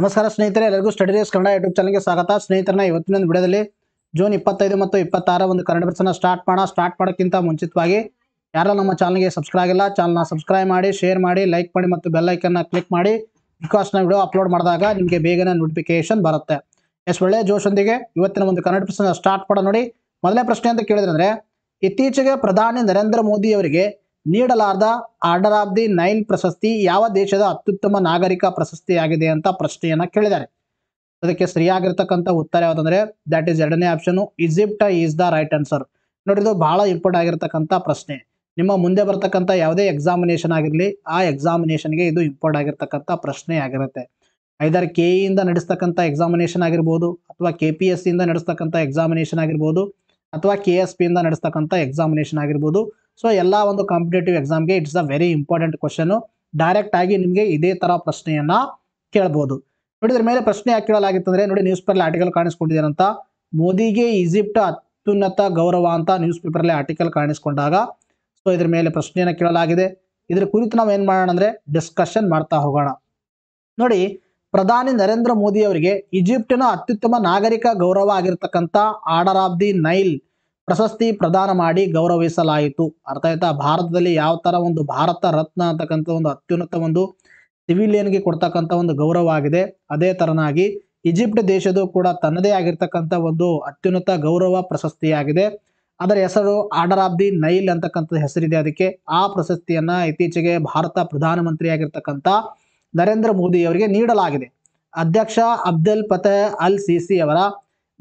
ನಮಸ್ಕಾರ ಸ್ನೇಹಿತರೆ ಎಲ್ಲರಿಗೂ ಸ್ಟಡಿ ಡೇಸ್ ಕನ್ನಡ ಯೂಟ್ಯೂಬ್ ಚಾನಲ್ಗೆ ಸ್ವಾಗತ ಸ್ನೇಹಿತರನ್ನ ಇವತ್ತಿನ ವಿಡಿಯೋದಲ್ಲಿ ಜೂನ್ ಇಪ್ಪತ್ತೈದು ಮತ್ತು ಇಪ್ಪತ್ತಾರ ಒಂದು ಕನ್ನಡ ಬಿಡ್ಸನ್ನು ಸ್ಟಾರ್ಟ್ ಮಾಡೋಣ ಸ್ಟಾರ್ಟ್ ಮಾಡೋಕ್ಕಿಂತ ಮುಂಚಿತವಾಗಿ ಯಾರು ನಮ್ಮ ಚಾನಲ್ಗೆ ಸಬ್ಸ್ಕ್ರೈಬ್ ಆಗಿಲ್ಲ ಚಾನಲ್ನ ಸಬ್ಸ್ಕ್ರೈಬ್ ಮಾಡಿ ಶೇರ್ ಮಾಡಿ ಲೈಕ್ ಮಾಡಿ ಮತ್ತು ಬೆಲ್ ಐಕನ್ನ ಕ್ಲಿಕ್ ಮಾಡಿ ಬಿಕಾಸ್ನ ವಿಡಿಯೋ ಅಪ್ಲೋಡ್ ಮಾಡಿದಾಗ ನಿಮಗೆ ಬೇಗನೆ ನೋಟಿಫಿಕೇಶನ್ ಬರುತ್ತೆ ಎಷ್ಟು ಒಳ್ಳೆಯ ಜೋಶೊಂದಿಗೆ ಇವತ್ತಿನ ಒಂದು ಕನ್ನಡ ಬಿಡ್ಸನ್ನು ಸ್ಟಾರ್ಟ್ ಮಾಡೋ ನೋಡಿ ಮೊದಲನೇ ಪ್ರಶ್ನೆ ಅಂತ ಕೇಳಿದ್ರೆ ಇತ್ತೀಚೆಗೆ ಪ್ರಧಾನಿ ನರೇಂದ್ರ ಮೋದಿ ಅವರಿಗೆ ನೀಡಲಾರದ ಆರ್ಡರ್ ಆಫ್ ದಿ ನೈನ್ ಪ್ರಶಸ್ತಿ ಯಾವ ದೇಶದ ಅತ್ಯುತ್ತಮ ನಾಗರಿಕ ಪ್ರಶಸ್ತಿಯಾಗಿದೆ ಅಂತ ಪ್ರಶ್ನೆಯನ್ನ ಕೇಳಿದ್ದಾರೆ ಅದಕ್ಕೆ ಸರಿಯಾಗಿರ್ತಕ್ಕಂಥ ಉತ್ತರ ಯಾವುದಂದ್ರೆ ದಟ್ ಈಸ್ ಎರಡನೇ option Egypt is the right answer ನೋಡಿದ್ರು ಬಹಳ ಇಂಪಾರ್ಟೆಂಟ್ ಆಗಿರ್ತಕ್ಕಂಥ ಪ್ರಶ್ನೆ ನಿಮ್ಮ ಮುಂದೆ ಬರ್ತಕ್ಕಂಥ ಯಾವುದೇ ಎಕ್ಸಾಮಿನೇಷನ್ ಆಗಿರಲಿ ಆ ಎಕ್ಸಾಮಿನೇಷನ್ಗೆ ಇದು ಇಂಪಾರ್ಟ್ ಆಗಿರ್ತಕ್ಕಂಥ ಪ್ರಶ್ನೆ ಆಗಿರುತ್ತೆ ಐದರ್ ಕೆ e ಇಂದ ನಡೆಸ್ತಕ್ಕಂಥ ಎಕ್ಸಾಮಿನೇಷನ್ ಆಗಿರ್ಬೋದು ಅಥವಾ ಕೆ ಪಿ ಎಸ್ ಸಿಯಿಂದ ನಡೆಸ್ತಕ್ಕಂಥ ಎಕ್ಸಾಮಿನೇಷನ್ ಆಗಿರ್ಬೋದು ಅಥವಾ ಕೆ ಎಸ್ ಪಿಯಿಂದ ನಡೆಸ್ತಕ್ಕಂಥ ಎಕ್ಸಾಮಿನೇಷನ್ ಆಗಿರ್ಬೋದು ಸೊ ಎಲ್ಲ ಒಂದು ಕಾಂಪಿಟೇಟಿವ್ ಎಕ್ಸಾಮ್ಗೆ it's a very important question direct ಆಗಿ ನಿಮಗೆ ಇದೇ ಥರ ಪ್ರಶ್ನೆಯನ್ನು ಕೇಳ್ಬೋದು ನೋಡಿದ್ರ ಮೇಲೆ ಪ್ರಶ್ನೆ ಯಾಕೆ ಕೇಳಲಾಗಿತ್ತಂದ್ರೆ ನೋಡಿ ನ್ಯೂಸ್ ಪೇಪರ್ ಆರ್ಟಿಕಲ್ ಕಾಣಿಸ್ಕೊಂಡಿದ್ದೀರಂತ ಮೋದಿಗೆ ಈಜಿಪ್ಟ್ ಅತ್ಯುನ್ನತ ಗೌರವ ಅಂತ ನ್ಯೂಸ್ ಅಲ್ಲಿ ಆರ್ಟಿಕಲ್ ಕಾಣಿಸ್ಕೊಂಡಾಗ ಸೊ ಇದ್ರ ಮೇಲೆ ಪ್ರಶ್ನೆಯನ್ನು ಕೇಳಲಾಗಿದೆ ಇದ್ರ ಕುರಿತು ನಾವು ಏನ್ ಮಾಡೋಣ ಅಂದ್ರೆ ಡಿಸ್ಕಷನ್ ಮಾಡ್ತಾ ಹೋಗೋಣ ನೋಡಿ ಪ್ರಧಾನಿ ನರೇಂದ್ರ ಮೋದಿ ಅವರಿಗೆ ಈಜಿಪ್ಟಿನ ಅತ್ಯುತ್ತಮ ನಾಗರಿಕ ಗೌರವ ಆಗಿರ್ತಕ್ಕಂಥ ಆರ್ಡರ್ ಆಫ್ ದಿ ನೈಲ್ ಪ್ರಶಸ್ತಿ ಪ್ರದಾನ ಮಾಡಿ ಗೌರವಿಸಲಾಯಿತು ಅರ್ಥ ಆಯ್ತಾ ಭಾರತದಲ್ಲಿ ಯಾವ ತರ ಒಂದು ಭಾರತ ರತ್ನ ಅಂತಕ್ಕಂಥ ಒಂದು ಅತ್ಯುನ್ನತ ಒಂದು ಸಿವಿಲಿಯನ್ಗೆ ಕೊಡ್ತಕ್ಕಂಥ ಒಂದು ಗೌರವ ಆಗಿದೆ ಅದೇ ತರನಾಗಿ ಈಜಿಪ್ಟ್ ದೇಶದ್ದು ಕೂಡ ತನ್ನದೇ ಆಗಿರ್ತಕ್ಕಂಥ ಒಂದು ಅತ್ಯುನ್ನತ ಗೌರವ ಪ್ರಶಸ್ತಿಯಾಗಿದೆ ಅದರ ಹೆಸರು ಆರ್ಡರ್ ಆಫ್ ದಿ ನೈಲ್ ಅಂತಕ್ಕಂಥ ಹೆಸರಿದೆ ಅದಕ್ಕೆ ಆ ಪ್ರಶಸ್ತಿಯನ್ನ ಇತ್ತೀಚೆಗೆ ಭಾರತ ಪ್ರಧಾನಮಂತ್ರಿ ಆಗಿರ್ತಕ್ಕಂಥ ನರೇಂದ್ರ ಮೋದಿ ಅವರಿಗೆ ನೀಡಲಾಗಿದೆ ಅಧ್ಯಕ್ಷ ಅಬ್ದುಲ್ ಫತೇಹ್ ಅಲ್ ಸಿಸಿ ಅವರ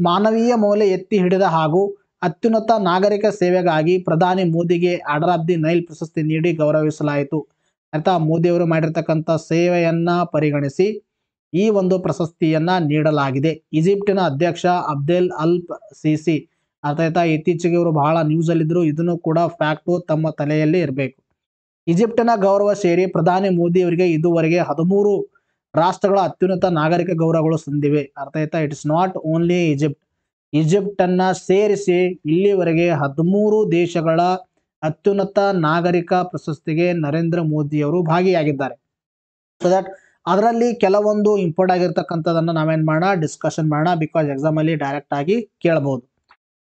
ಮಾನವೀಯ ಮೌಲ್ಯ ಎತ್ತಿ ಹಿಡಿದ ಹಾಗೂ ಅತ್ಯುನ್ನತ ನಾಗರಿಕ ಸೇವೆಗಾಗಿ ಪ್ರಧಾನಿ ಮೋದಿಗೆ ಆರ್ಡರ್ ಆಫ್ ದಿ ನೈಲ್ ಪ್ರಶಸ್ತಿ ನೀಡಿ ಗೌರವಿಸಲಾಯಿತು ಅರ್ಥ ಮೋದಿಯವರು ಮಾಡಿರ್ತಕ್ಕಂಥ ಸೇವೆಯನ್ನ ಪರಿಗಣಿಸಿ ಈ ಒಂದು ಪ್ರಶಸ್ತಿಯನ್ನ ನೀಡಲಾಗಿದೆ ಈಜಿಪ್ಟಿನ ಅಧ್ಯಕ್ಷ ಅಬ್ದೆಲ್ ಅಲ್ಪ್ ಸಿಸಿ ಅರ್ಥಾಯ್ತಾ ಇತ್ತೀಚೆಗೆ ಇವರು ಬಹಳ ಇದ್ದರು ಇದನ್ನು ಕೂಡ ಫ್ಯಾಕ್ಟು ತಮ್ಮ ತಲೆಯಲ್ಲಿ ಇರಬೇಕು ಈಜಿಪ್ಟಿನ ಗೌರವ ಸೇರಿ ಪ್ರಧಾನಿ ಮೋದಿ ಅವರಿಗೆ ಇದುವರೆಗೆ ಹದಿಮೂರು ರಾಷ್ಟ್ರಗಳ ಅತ್ಯುನ್ನತ ನಾಗರಿಕ ಗೌರವಗಳು ಸಂದಿವೆ ಅರ್ಥಾಯ್ತಾ ಇಟ್ಸ್ ನಾಟ್ ಓನ್ಲಿ ಈಜಿಪ್ಟ್ ಈಜಿಪ್ಟನ್ನ ಸೇರಿಸಿ ಇಲ್ಲಿವರೆಗೆ ಹದಿಮೂರು ದೇಶಗಳ ಅತ್ಯುನ್ನತ ನಾಗರಿಕ ಪ್ರಶಸ್ತಿಗೆ ನರೇಂದ್ರ ಮೋದಿಯವರು ಭಾಗಿಯಾಗಿದ್ದಾರೆ ಸೊ ದಟ್ ಅದರಲ್ಲಿ ಕೆಲವೊಂದು ಇಂಪಾರ್ಟ್ ಆಗಿರ್ತಕ್ಕಂಥದ್ದನ್ನು ನಾವೇನು ಮಾಡೋಣ ಡಿಸ್ಕಷನ್ ಮಾಡೋಣ ಬಿಕಾಸ್ ಎಕ್ಸಾಮಲ್ಲಿ ಡೈರೆಕ್ಟ್ ಆಗಿ ಕೇಳಬಹುದು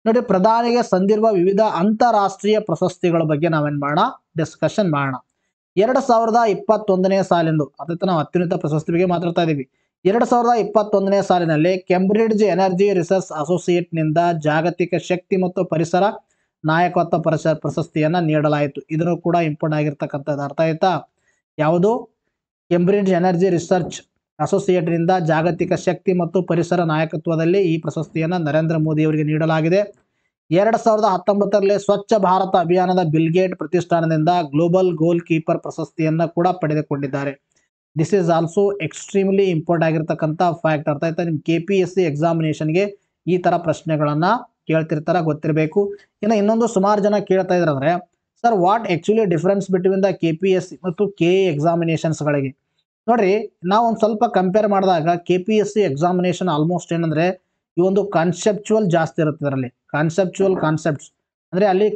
ನೋಡಿ ಪ್ರಧಾನಿಗೆ ಸಂದಿರುವ ವಿವಿಧ ಅಂತಾರಾಷ್ಟ್ರೀಯ ಪ್ರಶಸ್ತಿಗಳ ಬಗ್ಗೆ ನಾವೇನು ಮಾಡೋಣ ಡಿಸ್ಕಷನ್ ಮಾಡೋಣ ಎರಡು ಸಾವಿರದ ಇಪ್ಪತ್ತೊಂದನೇ ಸಾಲಿಂದು ಅದಕ್ಕೆ ನಾವು ಅತ್ಯುನ್ನತ ಪ್ರಶಸ್ತಿ ಬಗ್ಗೆ ಮಾತಾಡ್ತಾ ಇದ್ದೀವಿ ಎರಡು ಸಾವಿರದ ಇಪ್ಪತ್ತೊಂದನೇ ಸಾಲಿನಲ್ಲಿ ಕೆಂಬ್ರಿಡ್ಜ್ ಎನರ್ಜಿ ರಿಸರ್ಚ್ ಅಸೋಸಿಯೇಟ್ನಿಂದ ಜಾಗತಿಕ ಶಕ್ತಿ ಮತ್ತು ಪರಿಸರ ನಾಯಕತ್ವ ಪರಿಸ ಪ್ರಶಸ್ತಿಯನ್ನು ನೀಡಲಾಯಿತು ಇದನ್ನು ಕೂಡ ಇಂಪೋರ್ಟ್ ಆಗಿರ್ತಕ್ಕಂಥದ್ದು ಅರ್ಥ ಆಯ್ತಾ ಯಾವುದು ಕೆಂಬ್ರಿಡ್ಜ್ ಎನರ್ಜಿ ರಿಸರ್ಚ್ ಅಸೋಸಿಯೇಟ್ನಿಂದ ಜಾಗತಿಕ ಶಕ್ತಿ ಮತ್ತು ಪರಿಸರ ನಾಯಕತ್ವದಲ್ಲಿ ಈ ಪ್ರಶಸ್ತಿಯನ್ನು ನರೇಂದ್ರ ಮೋದಿ ಅವರಿಗೆ ನೀಡಲಾಗಿದೆ ಎರಡು ಸಾವಿರದ ಹತ್ತೊಂಬತ್ತರಲ್ಲಿ ಸ್ವಚ್ಛ ಭಾರತ ಅಭಿಯಾನದ ಬಿಲ್ಗೇಟ್ ಪ್ರತಿಷ್ಠಾನದಿಂದ ಗ್ಲೋಬಲ್ ಗೋಲ್ ಕೀಪರ್ ಪ್ರಶಸ್ತಿಯನ್ನು ಕೂಡ ಪಡೆದುಕೊಂಡಿದ್ದಾರೆ this is also extremely important ಆಗಿರ್ತಕ್ಕಂಥ ಫ್ಯಾಕ್ಟ್ ಅರ್ಥ ಆಯ್ತಾ ನಿಮ್ಮ ಕೆ ಪಿ ಎಸ್ ಸಿ ಎಕ್ಸಾಮಿನೇಷನ್ಗೆ ಈ ಥರ ಪ್ರಶ್ನೆಗಳನ್ನು ಕೇಳ್ತಿರ್ತಾರೆ ಗೊತ್ತಿರಬೇಕು ಇನ್ನು ಇನ್ನೊಂದು ಸುಮಾರು ಜನ ಕೇಳ್ತಾ ಇದ್ರಂದ್ರೆ sir what actually difference between the K P S C ಮತ್ತು ಕೆ ಎ ಎಕ್ಸಾಮಿನೇಷನ್ಸ್ಗಳಿಗೆ ನೋಡಿರಿ ನಾವು ಒಂದು ಸ್ವಲ್ಪ ಕಂಪೇರ್ ಮಾಡಿದಾಗ K P S C examination almost ಏನಂದರೆ ಈ ಒಂದು ಕಾನ್ಸೆಪ್ಚುವಲ್ ಜಾಸ್ತಿ ಇರುತ್ತೆ ಅದರಲ್ಲಿ ಕಾನ್ಸೆಪ್ಚುವಲ್ ಕಾನ್ಸೆಪ್ಟ್ಸ್ ಅಂದರೆ ಅಲ್ಲಿ